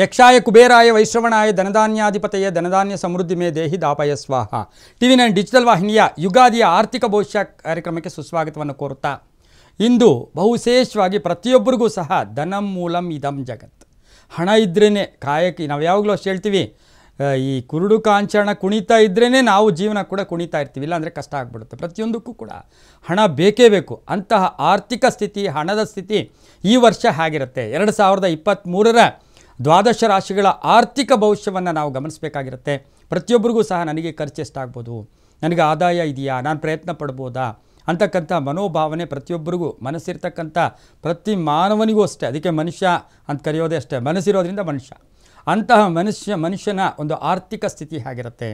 ಯಕ್ಷಾಯ ಕುಬೇರಾಯ ವೈಶ್ರವಣಾಯ ಧನಧಾನ್ಯಾಧಿಪತೆಯ ಧನಧಾನ್ಯ ಸಮೃದ್ಧಿ ಮೇ ದೇಹಿ ದಾಪಯ ಸ್ವಾಹ T V nine digital ವಾಹಿನಿಯ ಯುಗಾದಿಯ ಆರ್ಥಿಕ ಭವಿಷ್ಯ ಕಾರ್ಯಕ್ರಮಕ್ಕೆ ಸುಸ್ವಾಗತವನ್ನು ಕೋರುತ್ತಾ ಇಂದು ಬಹುಶೇಷವಾಗಿ ಪ್ರತಿಯೊಬ್ಬರಿಗೂ ಸಹ ಧನಂ ಮೂಲಂ ಇದಂ ಜಗತ್ ಹಣ ಇದ್ರೇ ಕಾಯಕ್ಕೆ ನಾವು ಯಾವಾಗಲೂ ಅಷ್ಟು ಹೇಳ್ತೀವಿ ಈ ಕುರುಡು ಕಾಂಚಣ ಕುಣಿತಾ ಇದ್ರೇ ನಾವು ಜೀವನ ಕೂಡ ಕುಣಿತಾ ಇರ್ತೀವಿ ಇಲ್ಲಾಂದರೆ ಕಷ್ಟ ಆಗ್ಬಿಡುತ್ತೆ ಪ್ರತಿಯೊಂದಕ್ಕೂ ಕೂಡ ಹಣ ಬೇಕೇ ಬೇಕು ಅಂತಹ ಆರ್ಥಿಕ ಸ್ಥಿತಿ ಹಣದ ಸ್ಥಿತಿ ಈ ವರ್ಷ ಹಾಗಿರುತ್ತೆ ಎರಡು ಸಾವಿರದ ಇಪ್ಪತ್ತ್ಮೂರರ ದ್ವಾದಶ ರಾಶಿಗಳ ಆರ್ಥಿಕ ಭವಿಷ್ಯವನ್ನು ನಾವು ಗಮನಿಸಬೇಕಾಗಿರುತ್ತೆ ಪ್ರತಿಯೊಬ್ಬರಿಗೂ ಸಹ ನನಗೆ ಖರ್ಚು ಎಷ್ಟಾಗ್ಬೋದು ನನಗೆ ಆದಾಯ ಇದೆಯಾ ನಾನು ಪ್ರಯತ್ನ ಪಡ್ಬೋದಾ ಅಂತಕ್ಕಂಥ ಮನೋಭಾವನೆ ಪ್ರತಿಯೊಬ್ಬರಿಗೂ ಮನಸ್ಸಿರ್ತಕ್ಕಂಥ ಪ್ರತಿ ಮಾನವನಿಗೂ ಅಷ್ಟೇ ಅದಕ್ಕೆ ಮನುಷ್ಯ ಅಂತ ಕರೆಯೋದೇ ಅಷ್ಟೇ ಮನಸ್ಸಿರೋದ್ರಿಂದ ಮನುಷ್ಯ ಅಂತಹ ಮನುಷ್ಯ ಮನುಷ್ಯನ ಒಂದು ಆರ್ಥಿಕ ಸ್ಥಿತಿ ಹೇಗಿರುತ್ತೆ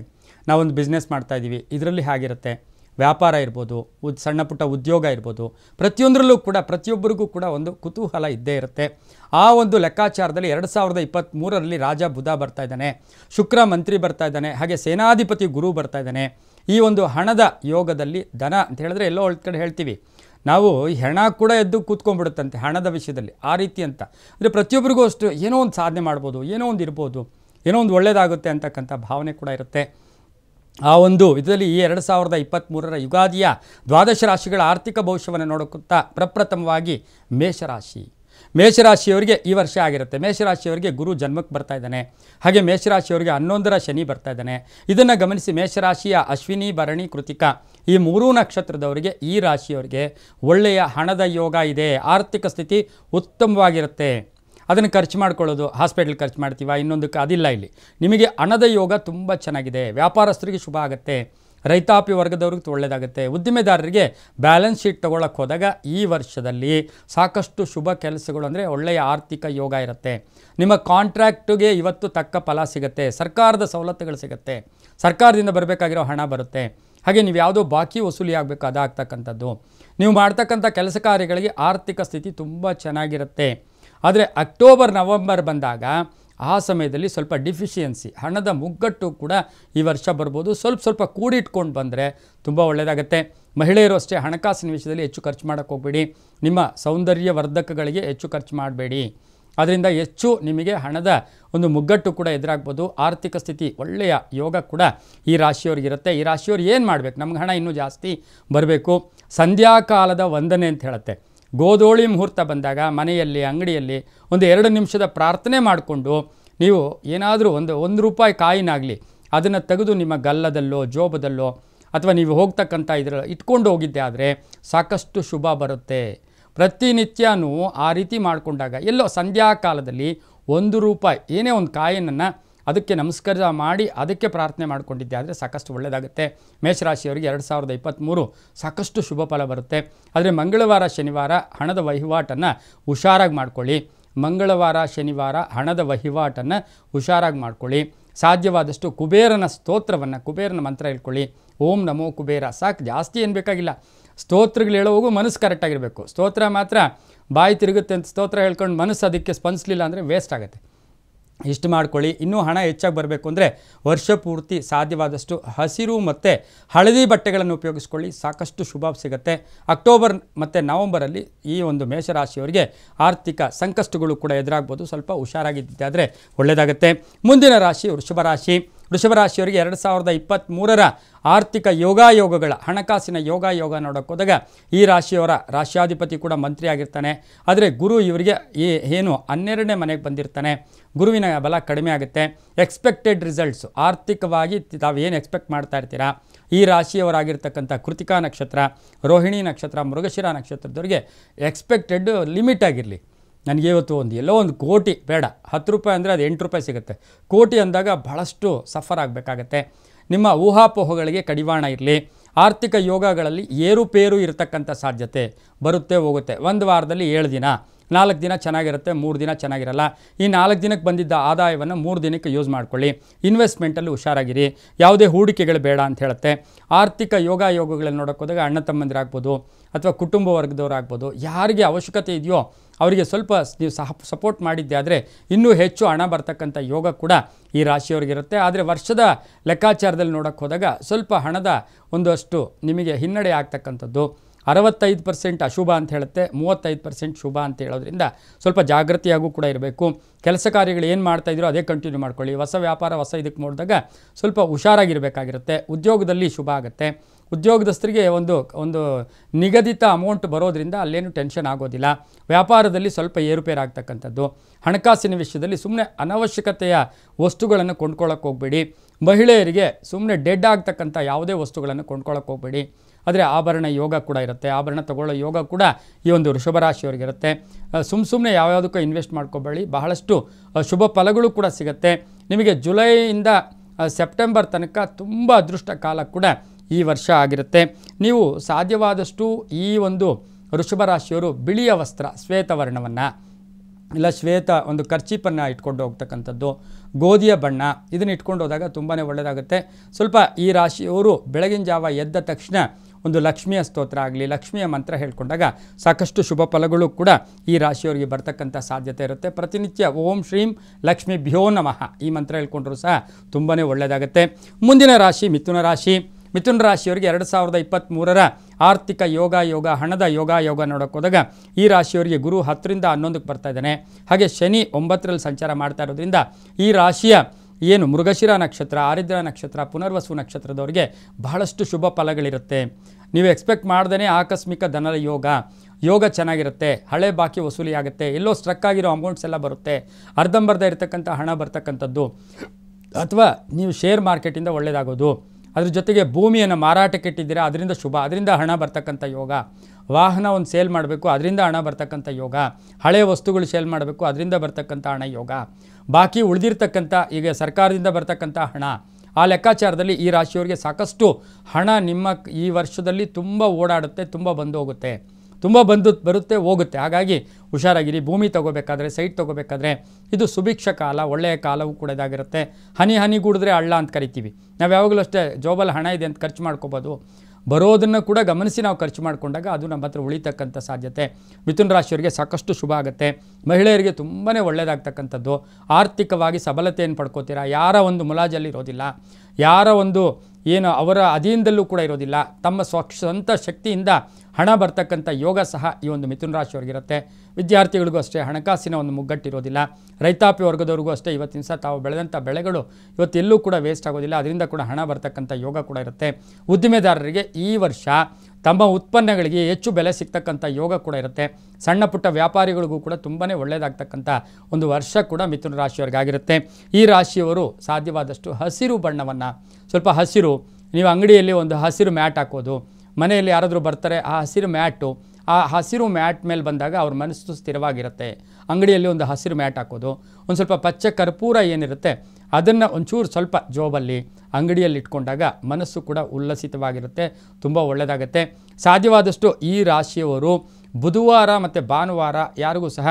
ನಾವೊಂದು ಬಿಸ್ನೆಸ್ ಇದ್ದೀವಿ ಇದರಲ್ಲಿ ಹೇಗಿರುತ್ತೆ ವ್ಯಾಪಾರ ಇರ್ಬೋದು ಉದ್ ಸಣ್ಣ ಪುಟ್ಟ ಉದ್ಯೋಗ ಇರ್ಬೋದು ಪ್ರತಿಯೊಂದರಲ್ಲೂ ಕೂಡ ಪ್ರತಿಯೊಬ್ಬರಿಗೂ ಕೂಡ ಒಂದು ಕುತೂಹಲ ಇದ್ದೇ ಇರುತ್ತೆ ಆ ಒಂದು ಲೆಕ್ಕಾಚಾರದಲ್ಲಿ ಎರಡು ಸಾವಿರದ ಇಪ್ಪತ್ತ್ಮೂರರಲ್ಲಿ ರಾಜ ಬುಧ ಬರ್ತಾ ಇದ್ದಾನೆ ಶುಕ್ರ ಮಂತ್ರಿ ಬರ್ತಾ ಇದ್ದಾನೆ ಹಾಗೆ ಸೇನಾಧಿಪತಿ ಗುರು ಬರ್ತಾ ಇದ್ದಾನೆ ಈ ಒಂದು ಹಣದ ಯೋಗದಲ್ಲಿ ಧನ ಅಂತ ಹೇಳಿದ್ರೆ ಎಲ್ಲೋ ಒಳ್ ಕಡೆ ಹೇಳ್ತೀವಿ ನಾವು ಈ ಹೆಣ ಕೂಡ ಎದ್ದು ಕೂತ್ಕೊಂಡ್ಬಿಡುತ್ತಂತೆ ಹಣದ ವಿಷಯದಲ್ಲಿ ಆ ರೀತಿ ಅಂತ ಅಂದರೆ ಪ್ರತಿಯೊಬ್ಬರಿಗೂ ಅಷ್ಟು ಏನೋ ಒಂದು ಸಾಧನೆ ಮಾಡ್ಬೋದು ಏನೋ ಒಂದು ಇರ್ಬೋದು ಏನೋ ಒಂದು ಒಳ್ಳೆಯದಾಗುತ್ತೆ ಅಂತಕ್ಕಂಥ ಭಾವನೆ ಕೂಡ ಇರುತ್ತೆ ಆ ಒಂದು ಇದರಲ್ಲಿ ಈ ಎರಡು ಸಾವಿರದ ಇಪ್ಪತ್ತ್ಮೂರರ ಯುಗಾದಿಯ ದ್ವಾದಶ ರಾಶಿಗಳ ಆರ್ಥಿಕ ಭವಿಷ್ಯವನ್ನು ನೋಡುತ್ತಾ ಪ್ರಪ್ರಥಮವಾಗಿ ಮೇಷರಾಶಿ ಮೇಷರಾಶಿಯವರಿಗೆ ಈ ವರ್ಷ ಆಗಿರುತ್ತೆ ಮೇಷರಾಶಿಯವರಿಗೆ ಗುರು ಜನ್ಮಕ್ಕೆ ಬರ್ತಾ ಇದ್ದಾನೆ ಹಾಗೆ ಮೇಷರಾಶಿಯವರಿಗೆ ಹನ್ನೊಂದರ ಶನಿ ಬರ್ತಾ ಇದ್ದಾನೆ ಇದನ್ನು ಗಮನಿಸಿ ಮೇಷರಾಶಿಯ ಅಶ್ವಿನಿ ಭರಣಿ ಕೃತಿಕ ಈ ಮೂರೂ ನಕ್ಷತ್ರದವರಿಗೆ ಈ ರಾಶಿಯವರಿಗೆ ಒಳ್ಳೆಯ ಹಣದ ಯೋಗ ಇದೆ ಆರ್ಥಿಕ ಸ್ಥಿತಿ ಉತ್ತಮವಾಗಿರುತ್ತೆ ಅದನ್ನು ಖರ್ಚು ಮಾಡ್ಕೊಳ್ಳೋದು ಹಾಸ್ಪಿಟಲ್ ಖರ್ಚು ಮಾಡ್ತೀವ ಇನ್ನೊಂದಕ್ಕೆ ಅದಿಲ್ಲ ಇಲ್ಲಿ ನಿಮಗೆ ಹಣದ ಯೋಗ ತುಂಬ ಚೆನ್ನಾಗಿದೆ ವ್ಯಾಪಾರಸ್ಥರಿಗೆ ಶುಭ ಆಗುತ್ತೆ ರೈತಾಪಿ ವರ್ಗದವ್ರಿಗೆ ಒಳ್ಳೆಯದಾಗುತ್ತೆ ಉದ್ದಿಮೆದಾರರಿಗೆ ಬ್ಯಾಲೆನ್ಸ್ ಶೀಟ್ ತೊಗೊಳಕ್ಕೆ ಹೋದಾಗ ಈ ವರ್ಷದಲ್ಲಿ ಸಾಕಷ್ಟು ಶುಭ ಕೆಲಸಗಳು ಅಂದರೆ ಒಳ್ಳೆಯ ಆರ್ಥಿಕ ಯೋಗ ಇರುತ್ತೆ ನಿಮ್ಮ ಕಾಂಟ್ರ್ಯಾಕ್ಟಿಗೆ ಇವತ್ತು ತಕ್ಕ ಫಲ ಸಿಗುತ್ತೆ ಸರ್ಕಾರದ ಸವಲತ್ತುಗಳು ಸಿಗುತ್ತೆ ಸರ್ಕಾರದಿಂದ ಬರಬೇಕಾಗಿರೋ ಹಣ ಬರುತ್ತೆ ಹಾಗೆ ನೀವು ಯಾವುದೋ ಬಾಕಿ ವಸೂಲಿ ಆಗಬೇಕು ಅದಾಗ್ತಕ್ಕಂಥದ್ದು ನೀವು ಮಾಡ್ತಕ್ಕಂಥ ಕೆಲಸ ಕಾರ್ಯಗಳಿಗೆ ಆರ್ಥಿಕ ಸ್ಥಿತಿ ತುಂಬ ಚೆನ್ನಾಗಿರುತ್ತೆ ಆದರೆ ಅಕ್ಟೋಬರ್ ನವಂಬರ್ ಬಂದಾಗ ಆ ಸಮಯದಲ್ಲಿ ಸ್ವಲ್ಪ ಡಿಫಿಷಿಯನ್ಸಿ ಹಣದ ಮುಗ್ಗಟ್ಟು ಕೂಡ ಈ ವರ್ಷ ಬರ್ಬೋದು ಸ್ವಲ್ಪ ಸ್ವಲ್ಪ ಕೂಡಿಟ್ಕೊಂಡು ಬಂದರೆ ತುಂಬ ಒಳ್ಳೆಯದಾಗತ್ತೆ ಮಹಿಳೆಯರು ಅಷ್ಟೇ ಹಣಕಾಸಿನ ವಿಷಯದಲ್ಲಿ ಹೆಚ್ಚು ಖರ್ಚು ಮಾಡೋಕ್ಕೆ ಹೋಗಬೇಡಿ ನಿಮ್ಮ ಸೌಂದರ್ಯವರ್ಧಕಗಳಿಗೆ ಹೆಚ್ಚು ಖರ್ಚು ಮಾಡಬೇಡಿ ಅದರಿಂದ ಹೆಚ್ಚು ನಿಮಗೆ ಹಣದ ಒಂದು ಮುಗ್ಗಟ್ಟು ಕೂಡ ಎದುರಾಗ್ಬೋದು ಆರ್ಥಿಕ ಸ್ಥಿತಿ ಒಳ್ಳೆಯ ಯೋಗ ಕೂಡ ಈ ರಾಶಿಯವ್ರಿಗಿರುತ್ತೆ ಈ ರಾಶಿಯವ್ರು ಏನು ಮಾಡಬೇಕು ನಮ್ಗೆ ಹಣ ಇನ್ನೂ ಜಾಸ್ತಿ ಬರಬೇಕು ಸಂಧ್ಯಾಕಾಲದ ವಂದನೆ ಅಂತ ಹೇಳುತ್ತೆ ಗೋಧೋಳಿ ಮುಹೂರ್ತ ಬಂದಾಗ ಮನೆಯಲ್ಲಿ ಅಂಗಡಿಯಲ್ಲಿ ಒಂದು ಎರಡು ನಿಮಿಷದ ಪ್ರಾರ್ಥನೆ ಮಾಡಿಕೊಂಡು ನೀವು ಏನಾದರೂ ಒಂದು ಒಂದು ರೂಪಾಯಿ ಕಾಯಿನಾಗಲಿ ಅದನ್ನು ತೆಗೆದು ನಿಮ್ಮ ಗಲ್ಲದಲ್ಲೋ ಜೋಬದಲ್ಲೋ ಅಥವಾ ನೀವು ಹೋಗ್ತಕ್ಕಂಥ ಇದರ ಇಟ್ಕೊಂಡು ಹೋಗಿದ್ದೆ ಆದರೆ ಸಾಕಷ್ಟು ಶುಭ ಬರುತ್ತೆ ಪ್ರತಿನಿತ್ಯನೂ ಆ ರೀತಿ ಮಾಡಿಕೊಂಡಾಗ ಎಲ್ಲೋ ಸಂಧ್ಯಾಕಾಲದಲ್ಲಿ ಒಂದು ರೂಪಾಯಿ ಏನೇ ಒಂದು ಕಾಯಿನನ್ನು ಅದಕ್ಕೆ ನಮಸ್ಕಾರ ಮಾಡಿ ಅದಕ್ಕೆ ಪ್ರಾರ್ಥನೆ ಮಾಡಿಕೊಂಡಿದ್ದೆ ಆದರೆ ಸಾಕಷ್ಟು ಒಳ್ಳೆಯದಾಗುತ್ತೆ ಮೇಷರಾಶಿಯವರಿಗೆ ಎರಡು ಸಾವಿರದ ಇಪ್ಪತ್ತ್ಮೂರು ಸಾಕಷ್ಟು ಶುಭ ಫಲ ಬರುತ್ತೆ ಆದರೆ ಮಂಗಳವಾರ ಶನಿವಾರ ಹಣದ ವಹಿವಾಟನ್ನು ಹುಷಾರಾಗಿ ಮಾಡ್ಕೊಳ್ಳಿ ಮಂಗಳವಾರ ಶನಿವಾರ ಹಣದ ವಹಿವಾಟನ್ನು ಹುಷಾರಾಗಿ ಮಾಡ್ಕೊಳ್ಳಿ ಸಾಧ್ಯವಾದಷ್ಟು ಕುಬೇರನ ಸ್ತೋತ್ರವನ್ನು ಕುಬೇರನ ಮಂತ್ರ ಹೇಳ್ಕೊಳ್ಳಿ ಓಂ ನಮೋ ಕುಬೇರ ಸಾಕು ಜಾಸ್ತಿ ಏನು ಬೇಕಾಗಿಲ್ಲ ಸ್ತೋತ್ರಗಳು ಹೇಳೋವಾಗ ಮನಸ್ಸು ಕರೆಕ್ಟಾಗಿರಬೇಕು ಸ್ತೋತ್ರ ಮಾತ್ರ ಬಾಯಿ ತಿರುಗುತ್ತೆ ಅಂತ ಸ್ತೋತ್ರ ಹೇಳ್ಕೊಂಡು ಮನಸ್ಸು ಅದಕ್ಕೆ ಸ್ಪಂದಿಸಲಿಲ್ಲ ಅಂದರೆ ವೇಸ್ಟ್ ಆಗುತ್ತೆ ಇಷ್ಟು ಮಾಡ್ಕೊಳ್ಳಿ ಇನ್ನೂ ಹಣ ಹೆಚ್ಚಾಗಿ ಬರಬೇಕು ಅಂದರೆ ವರ್ಷ ಪೂರ್ತಿ ಸಾಧ್ಯವಾದಷ್ಟು ಹಸಿರು ಮತ್ತು ಹಳದಿ ಬಟ್ಟೆಗಳನ್ನು ಉಪಯೋಗಿಸ್ಕೊಳ್ಳಿ ಸಾಕಷ್ಟು ಶುಭ ಸಿಗುತ್ತೆ ಅಕ್ಟೋಬರ್ ಮತ್ತು ನವಂಬರಲ್ಲಿ ಈ ಒಂದು ಮೇಷರಾಶಿಯವರಿಗೆ ಆರ್ಥಿಕ ಸಂಕಷ್ಟಗಳು ಕೂಡ ಎದುರಾಗ್ಬೋದು ಸ್ವಲ್ಪ ಹುಷಾರಾಗಿದ್ದಾದರೆ ಒಳ್ಳೆಯದಾಗುತ್ತೆ ಮುಂದಿನ ರಾಶಿ ವೃಷಭ ರಾಶಿ ವೃಷಭ ರಾಶಿಯವರಿಗೆ ಎರಡು ಸಾವಿರದ ಇಪ್ಪತ್ತ್ಮೂರರ ಆರ್ಥಿಕ ಯೋಗಾಯೋಗಗಳ ಹಣಕಾಸಿನ ಯೋಗಾಯೋಗ ನೋಡೋಕ್ಕೋದಾಗ ಈ ರಾಶಿಯವರ ರಾಷ್ಟ್ರಾಧಿಪತಿ ಕೂಡ ಮಂತ್ರಿ ಆಗಿರ್ತಾನೆ ಆದರೆ ಗುರು ಇವರಿಗೆ ಈ ಏನು ಹನ್ನೆರಡನೇ ಮನೆಗೆ ಬಂದಿರ್ತಾನೆ ಗುರುವಿನ ಬಲ ಕಡಿಮೆ ಆಗುತ್ತೆ ಎಕ್ಸ್ಪೆಕ್ಟೆಡ್ ರಿಸಲ್ಟ್ಸು ಆರ್ಥಿಕವಾಗಿ ತಾವೇನು ಎಕ್ಸ್ಪೆಕ್ಟ್ ಮಾಡ್ತಾ ಇರ್ತೀರಾ ಈ ರಾಶಿಯವರಾಗಿರ್ತಕ್ಕಂಥ ಕೃತಿಕಾ ನಕ್ಷತ್ರ ರೋಹಿಣಿ ನಕ್ಷತ್ರ ಮೃಗಶಿರ ನಕ್ಷತ್ರದವ್ರಿಗೆ ಎಕ್ಸ್ಪೆಕ್ಟೆಡ್ ಲಿಮಿಟ್ ಆಗಿರಲಿ ನನಗೆ ಇವತ್ತು ಒಂದು ಎಲ್ಲೋ ಒಂದು ಕೋಟಿ ಬೇಡ ಹತ್ತು ರೂಪಾಯಿ ಅಂದರೆ ಅದು ಎಂಟು ರೂಪಾಯಿ ಸಿಗುತ್ತೆ ಕೋಟಿ ಅಂದಾಗ ಭಾಳಷ್ಟು ಸಫರ್ ಆಗಬೇಕಾಗತ್ತೆ ನಿಮ್ಮ ಊಹಾಪೋಹಗಳಿಗೆ ಕಡಿವಾಣ ಇರಲಿ ಆರ್ಥಿಕ ಯೋಗಗಳಲ್ಲಿ ಏರುಪೇರು ಇರತಕ್ಕಂಥ ಸಾಧ್ಯತೆ ಬರುತ್ತೆ ಹೋಗುತ್ತೆ ಒಂದು ವಾರದಲ್ಲಿ ಏಳು ದಿನ ನಾಲ್ಕು ದಿನ ಚೆನ್ನಾಗಿರುತ್ತೆ ಮೂರು ದಿನ ಚೆನ್ನಾಗಿರಲ್ಲ ಈ ನಾಲ್ಕು ದಿನಕ್ಕೆ ಬಂದಿದ್ದ ಆದಾಯವನ್ನು ಮೂರು ದಿನಕ್ಕೆ ಯೂಸ್ ಮಾಡಿಕೊಳ್ಳಿ ಇನ್ವೆಸ್ಟ್ಮೆಂಟಲ್ಲಿ ಹುಷಾರಾಗಿರಿ ಯಾವುದೇ ಹೂಡಿಕೆಗಳು ಬೇಡ ಅಂತ ಹೇಳುತ್ತೆ ಆರ್ಥಿಕ ಯೋಗ ಯೋಗಗಳನ್ನು ನೋಡೋಕ್ಕೋದಾಗ ಅಣ್ಣ ತಮ್ಮಂದಿರಾಗ್ಬೋದು ಅಥವಾ ಕುಟುಂಬ ವರ್ಗದವರಾಗ್ಬೋದು ಯಾರಿಗೆ ಅವಶ್ಯಕತೆ ಇದೆಯೋ ಅವರಿಗೆ ಸ್ವಲ್ಪ ನೀವು ಸಹ ಸಪೋರ್ಟ್ ಮಾಡಿದ್ದೆ ಆದರೆ ಇನ್ನೂ ಹೆಚ್ಚು ಹಣ ಬರ್ತಕ್ಕಂಥ ಯೋಗ ಕೂಡ ಈ ಇರುತ್ತೆ ಆದರೆ ವರ್ಷದ ಲೆಕ್ಕಾಚಾರದಲ್ಲಿ ನೋಡೋಕ್ಕೆ ಹೋದಾಗ ಸ್ವಲ್ಪ ಹಣದ ಒಂದಷ್ಟು ನಿಮಗೆ ಹಿನ್ನಡೆ ಆಗ್ತಕ್ಕಂಥದ್ದು ಅರವತ್ತೈದು ಪರ್ಸೆಂಟ್ ಅಶುಭ ಅಂತ ಹೇಳುತ್ತೆ ಮೂವತ್ತೈದು ಪರ್ಸೆಂಟ್ ಶುಭ ಅಂತ ಹೇಳೋದ್ರಿಂದ ಸ್ವಲ್ಪ ಜಾಗೃತಿಯಾಗೂ ಕೂಡ ಇರಬೇಕು ಕೆಲಸ ಕಾರ್ಯಗಳು ಏನು ಮಾಡ್ತಾಯಿದ್ರೋ ಅದೇ ಕಂಟಿನ್ಯೂ ಮಾಡ್ಕೊಳ್ಳಿ ಹೊಸ ವ್ಯಾಪಾರ ಹೊಸ ಇದಕ್ಕೆ ನೋಡಿದಾಗ ಸ್ವಲ್ಪ ಹುಷಾರಾಗಿರಬೇಕಾಗಿರುತ್ತೆ ಉದ್ಯೋಗದಲ್ಲಿ ಶುಭ ಆಗುತ್ತೆ ಉದ್ಯೋಗದಸ್ಥರಿಗೆ ಒಂದು ಒಂದು ನಿಗದಿತ ಅಮೌಂಟ್ ಬರೋದರಿಂದ ಅಲ್ಲೇನು ಟೆನ್ಷನ್ ಆಗೋದಿಲ್ಲ ವ್ಯಾಪಾರದಲ್ಲಿ ಸ್ವಲ್ಪ ಏರುಪೇರಾಗ್ತಕ್ಕಂಥದ್ದು ಹಣಕಾಸಿನ ವಿಷಯದಲ್ಲಿ ಸುಮ್ಮನೆ ಅನವಶ್ಯಕತೆಯ ವಸ್ತುಗಳನ್ನು ಕೊಂಡ್ಕೊಳ್ಳೋಕೆ ಹೋಗಬೇಡಿ ಮಹಿಳೆಯರಿಗೆ ಸುಮ್ಮನೆ ಡೆಡ್ ಆಗ್ತಕ್ಕಂಥ ಯಾವುದೇ ವಸ್ತುಗಳನ್ನು ಕೊಂಡ್ಕೊಳ್ಳೋಕೆ ಹೋಗಬೇಡಿ ಆದರೆ ಆಭರಣ ಯೋಗ ಕೂಡ ಇರುತ್ತೆ ಆಭರಣ ತಗೊಳ್ಳೋ ಯೋಗ ಕೂಡ ಈ ಒಂದು ಇರುತ್ತೆ ಸುಮ್ಮ ಸುಮ್ಮನೆ ಯಾವ್ಯಾವುದಕ್ಕೂ ಇನ್ವೆಸ್ಟ್ ಮಾಡ್ಕೋಬಳ್ಳಿ ಬಹಳಷ್ಟು ಶುಭ ಫಲಗಳು ಕೂಡ ಸಿಗುತ್ತೆ ನಿಮಗೆ ಜುಲೈಯಿಂದ ಸೆಪ್ಟೆಂಬರ್ ತನಕ ತುಂಬ ಅದೃಷ್ಟ ಕಾಲ ಕೂಡ ಈ ವರ್ಷ ಆಗಿರುತ್ತೆ ನೀವು ಸಾಧ್ಯವಾದಷ್ಟು ಈ ಒಂದು ರಾಶಿಯವರು ಬಿಳಿಯ ವಸ್ತ್ರ ಶ್ವೇತವರ್ಣವನ್ನು ಇಲ್ಲ ಶ್ವೇತ ಒಂದು ಖರ್ಚೀಪನ್ನು ಇಟ್ಕೊಂಡು ಹೋಗ್ತಕ್ಕಂಥದ್ದು ಗೋಧಿಯ ಬಣ್ಣ ಇದನ್ನು ಇಟ್ಕೊಂಡು ಹೋದಾಗ ತುಂಬಾ ಒಳ್ಳೆಯದಾಗುತ್ತೆ ಸ್ವಲ್ಪ ಈ ರಾಶಿಯವರು ಬೆಳಗಿನ ಜಾವ ಎದ್ದ ತಕ್ಷಣ ಒಂದು ಲಕ್ಷ್ಮಿಯ ಸ್ತೋತ್ರ ಆಗಲಿ ಲಕ್ಷ್ಮಿಯ ಮಂತ್ರ ಹೇಳ್ಕೊಂಡಾಗ ಸಾಕಷ್ಟು ಶುಭ ಫಲಗಳು ಕೂಡ ಈ ರಾಶಿಯವರಿಗೆ ಬರ್ತಕ್ಕಂಥ ಸಾಧ್ಯತೆ ಇರುತ್ತೆ ಪ್ರತಿನಿತ್ಯ ಓಂ ಶ್ರೀಂ ಲಕ್ಷ್ಮಿ ಭ್ಯೋ ನಮಃ ಈ ಮಂತ್ರ ಹೇಳ್ಕೊಂಡ್ರೂ ಸಹ ತುಂಬಾ ಒಳ್ಳೆಯದಾಗುತ್ತೆ ಮುಂದಿನ ರಾಶಿ ಮಿಥುನ ರಾಶಿ ಮಿಥುನ ರಾಶಿಯವರಿಗೆ ಎರಡು ಸಾವಿರದ ಇಪ್ಪತ್ತ್ಮೂರರ ಆರ್ಥಿಕ ಯೋಗ ಯೋಗ ಹಣದ ಯೋಗ ಯೋಗ ನೋಡೋಕ್ಕೋದಾಗ ಈ ರಾಶಿಯವರಿಗೆ ಗುರು ಹತ್ತರಿಂದ ಹನ್ನೊಂದಕ್ಕೆ ಬರ್ತಾ ಇದ್ದಾನೆ ಹಾಗೆ ಶನಿ ಒಂಬತ್ತರಲ್ಲಿ ಸಂಚಾರ ಮಾಡ್ತಾ ಇರೋದ್ರಿಂದ ಈ ರಾಶಿಯ ಏನು ಮೃಗಶಿರ ನಕ್ಷತ್ರ ಆರಿದ್ರ ನಕ್ಷತ್ರ ಪುನರ್ವಸು ನಕ್ಷತ್ರದವರಿಗೆ ಬಹಳಷ್ಟು ಶುಭ ಫಲಗಳಿರುತ್ತೆ ನೀವು ಎಕ್ಸ್ಪೆಕ್ಟ್ ಮಾಡ್ದೇ ಆಕಸ್ಮಿಕ ಧನದ ಯೋಗ ಯೋಗ ಚೆನ್ನಾಗಿರುತ್ತೆ ಹಳೆ ಬಾಕಿ ವಸೂಲಿ ಆಗುತ್ತೆ ಎಲ್ಲೋ ಸ್ಟ್ರಕ್ ಆಗಿರೋ ಅಮೌಂಟ್ಸ್ ಎಲ್ಲ ಬರುತ್ತೆ ಅರ್ಧಂಬರ್ಧ ಇರತಕ್ಕಂಥ ಹಣ ಬರ್ತಕ್ಕಂಥದ್ದು ಅಥವಾ ನೀವು ಶೇರ್ ಮಾರ್ಕೆಟಿಂದ ಒಳ್ಳೆಯದಾಗೋದು ಅದ್ರ ಜೊತೆಗೆ ಭೂಮಿಯನ್ನು ಮಾರಾಟಕ್ಕೆ ಇಟ್ಟಿದ್ದೀರಾ ಅದರಿಂದ ಶುಭ ಅದರಿಂದ ಹಣ ಬರ್ತಕ್ಕಂಥ ಯೋಗ ವಾಹನ ಒಂದು ಸೇಲ್ ಮಾಡಬೇಕು ಅದರಿಂದ ಹಣ ಬರ್ತಕ್ಕಂಥ ಯೋಗ ಹಳೆ ವಸ್ತುಗಳು ಸೇಲ್ ಮಾಡಬೇಕು ಅದರಿಂದ ಬರ್ತಕ್ಕಂಥ ಹಣ ಯೋಗ ಬಾಕಿ ಉಳಿದಿರ್ತಕ್ಕಂಥ ಈಗ ಸರ್ಕಾರದಿಂದ ಬರ್ತಕ್ಕಂಥ ಹಣ ಆ ಲೆಕ್ಕಾಚಾರದಲ್ಲಿ ಈ ರಾಶಿಯವರಿಗೆ ಸಾಕಷ್ಟು ಹಣ ನಿಮ್ಮ ಈ ವರ್ಷದಲ್ಲಿ ತುಂಬ ಓಡಾಡುತ್ತೆ ತುಂಬ ಬಂದು ಹೋಗುತ್ತೆ ತುಂಬ ಬಂದು ಬರುತ್ತೆ ಹೋಗುತ್ತೆ ಹಾಗಾಗಿ ಹುಷಾರಾಗಿರಿ ಭೂಮಿ ತೊಗೋಬೇಕಾದ್ರೆ ಸೈಟ್ ತೊಗೋಬೇಕಾದ್ರೆ ಇದು ಸುಭಿಕ್ಷ ಕಾಲ ಒಳ್ಳೆಯ ಕಾಲವೂ ಕೂಡ ಇದಾಗಿರುತ್ತೆ ಹನಿ ಹನಿ ಕೂಡಿದ್ರೆ ಅಳ್ಳ ಅಂತ ಕರಿತೀವಿ ನಾವು ಯಾವಾಗಲೂ ಅಷ್ಟೇ ಜೋಬಲ್ಲಿ ಹಣ ಇದೆ ಅಂತ ಖರ್ಚು ಮಾಡ್ಕೋಬೋದು ಬರೋದನ್ನು ಕೂಡ ಗಮನಿಸಿ ನಾವು ಖರ್ಚು ಮಾಡಿಕೊಂಡಾಗ ಅದು ನಮ್ಮ ಹತ್ರ ಉಳಿತಕ್ಕಂಥ ಸಾಧ್ಯತೆ ಮಿಥುನ ರಾಶಿಯವರಿಗೆ ಸಾಕಷ್ಟು ಶುಭ ಆಗುತ್ತೆ ಮಹಿಳೆಯರಿಗೆ ತುಂಬಾ ಒಳ್ಳೆಯದಾಗ್ತಕ್ಕಂಥದ್ದು ಆರ್ಥಿಕವಾಗಿ ಸಬಲತೆಯನ್ನು ಪಡ್ಕೋತೀರಾ ಯಾರ ಒಂದು ಮುಲಾಜಲ್ಲಿ ಇರೋದಿಲ್ಲ ಯಾರ ಒಂದು ಏನು ಅವರ ಅಧೀನದಲ್ಲೂ ಕೂಡ ಇರೋದಿಲ್ಲ ತಮ್ಮ ಸ್ವ ಸ್ವಂತ ಶಕ್ತಿಯಿಂದ ಹಣ ಬರ್ತಕ್ಕಂಥ ಯೋಗ ಸಹ ಈ ಒಂದು ಮಿಥುನ ರಾಶಿಯವರಿಗಿರುತ್ತೆ ವಿದ್ಯಾರ್ಥಿಗಳಿಗೂ ಅಷ್ಟೇ ಹಣಕಾಸಿನ ಒಂದು ಮುಗ್ಗಟ್ಟಿರೋದಿಲ್ಲ ರೈತಾಪಿ ವರ್ಗದವ್ರಿಗೂ ಅಷ್ಟೇ ಇವತ್ತಿನ ಸಹ ತಾವು ಬೆಳೆದಂಥ ಬೆಳೆಗಳು ಇವತ್ತೆಲ್ಲೂ ಕೂಡ ವೇಸ್ಟ್ ಆಗೋದಿಲ್ಲ ಅದರಿಂದ ಕೂಡ ಹಣ ಬರ್ತಕ್ಕಂಥ ಯೋಗ ಕೂಡ ಇರುತ್ತೆ ಉದ್ದಿಮೆದಾರರಿಗೆ ಈ ವರ್ಷ ತಮ್ಮ ಉತ್ಪನ್ನಗಳಿಗೆ ಹೆಚ್ಚು ಬೆಲೆ ಸಿಗ್ತಕ್ಕಂಥ ಯೋಗ ಕೂಡ ಇರುತ್ತೆ ಸಣ್ಣ ಪುಟ್ಟ ವ್ಯಾಪಾರಿಗಳಿಗೂ ಕೂಡ ತುಂಬಾ ಒಳ್ಳೆಯದಾಗ್ತಕ್ಕಂಥ ಒಂದು ವರ್ಷ ಕೂಡ ಮಿಥುನ ರಾಶಿಯವರಿಗಾಗಿರುತ್ತೆ ಈ ರಾಶಿಯವರು ಸಾಧ್ಯವಾದಷ್ಟು ಹಸಿರು ಬಣ್ಣವನ್ನು ಸ್ವಲ್ಪ ಹಸಿರು ನೀವು ಅಂಗಡಿಯಲ್ಲಿ ಒಂದು ಹಸಿರು ಮ್ಯಾಟ್ ಹಾಕೋದು ಮನೆಯಲ್ಲಿ ಯಾರಾದರೂ ಬರ್ತಾರೆ ಆ ಹಸಿರು ಮ್ಯಾಟು ಆ ಹಸಿರು ಮ್ಯಾಟ್ ಮೇಲೆ ಬಂದಾಗ ಅವ್ರ ಮನಸ್ಸು ಸ್ಥಿರವಾಗಿರುತ್ತೆ ಅಂಗಡಿಯಲ್ಲಿ ಒಂದು ಹಸಿರು ಮ್ಯಾಟ್ ಹಾಕೋದು ಒಂದು ಸ್ವಲ್ಪ ಪಚ್ಚ ಕರ್ಪೂರ ಏನಿರುತ್ತೆ ಅದನ್ನು ಒಂಚೂರು ಸ್ವಲ್ಪ ಜೋಬಲ್ಲಿ ಅಂಗಡಿಯಲ್ಲಿ ಇಟ್ಕೊಂಡಾಗ ಮನಸ್ಸು ಕೂಡ ಉಲ್ಲಸಿತವಾಗಿರುತ್ತೆ ತುಂಬ ಒಳ್ಳೆಯದಾಗುತ್ತೆ ಸಾಧ್ಯವಾದಷ್ಟು ಈ ರಾಶಿಯವರು ಬುಧವಾರ ಮತ್ತು ಭಾನುವಾರ ಯಾರಿಗೂ ಸಹ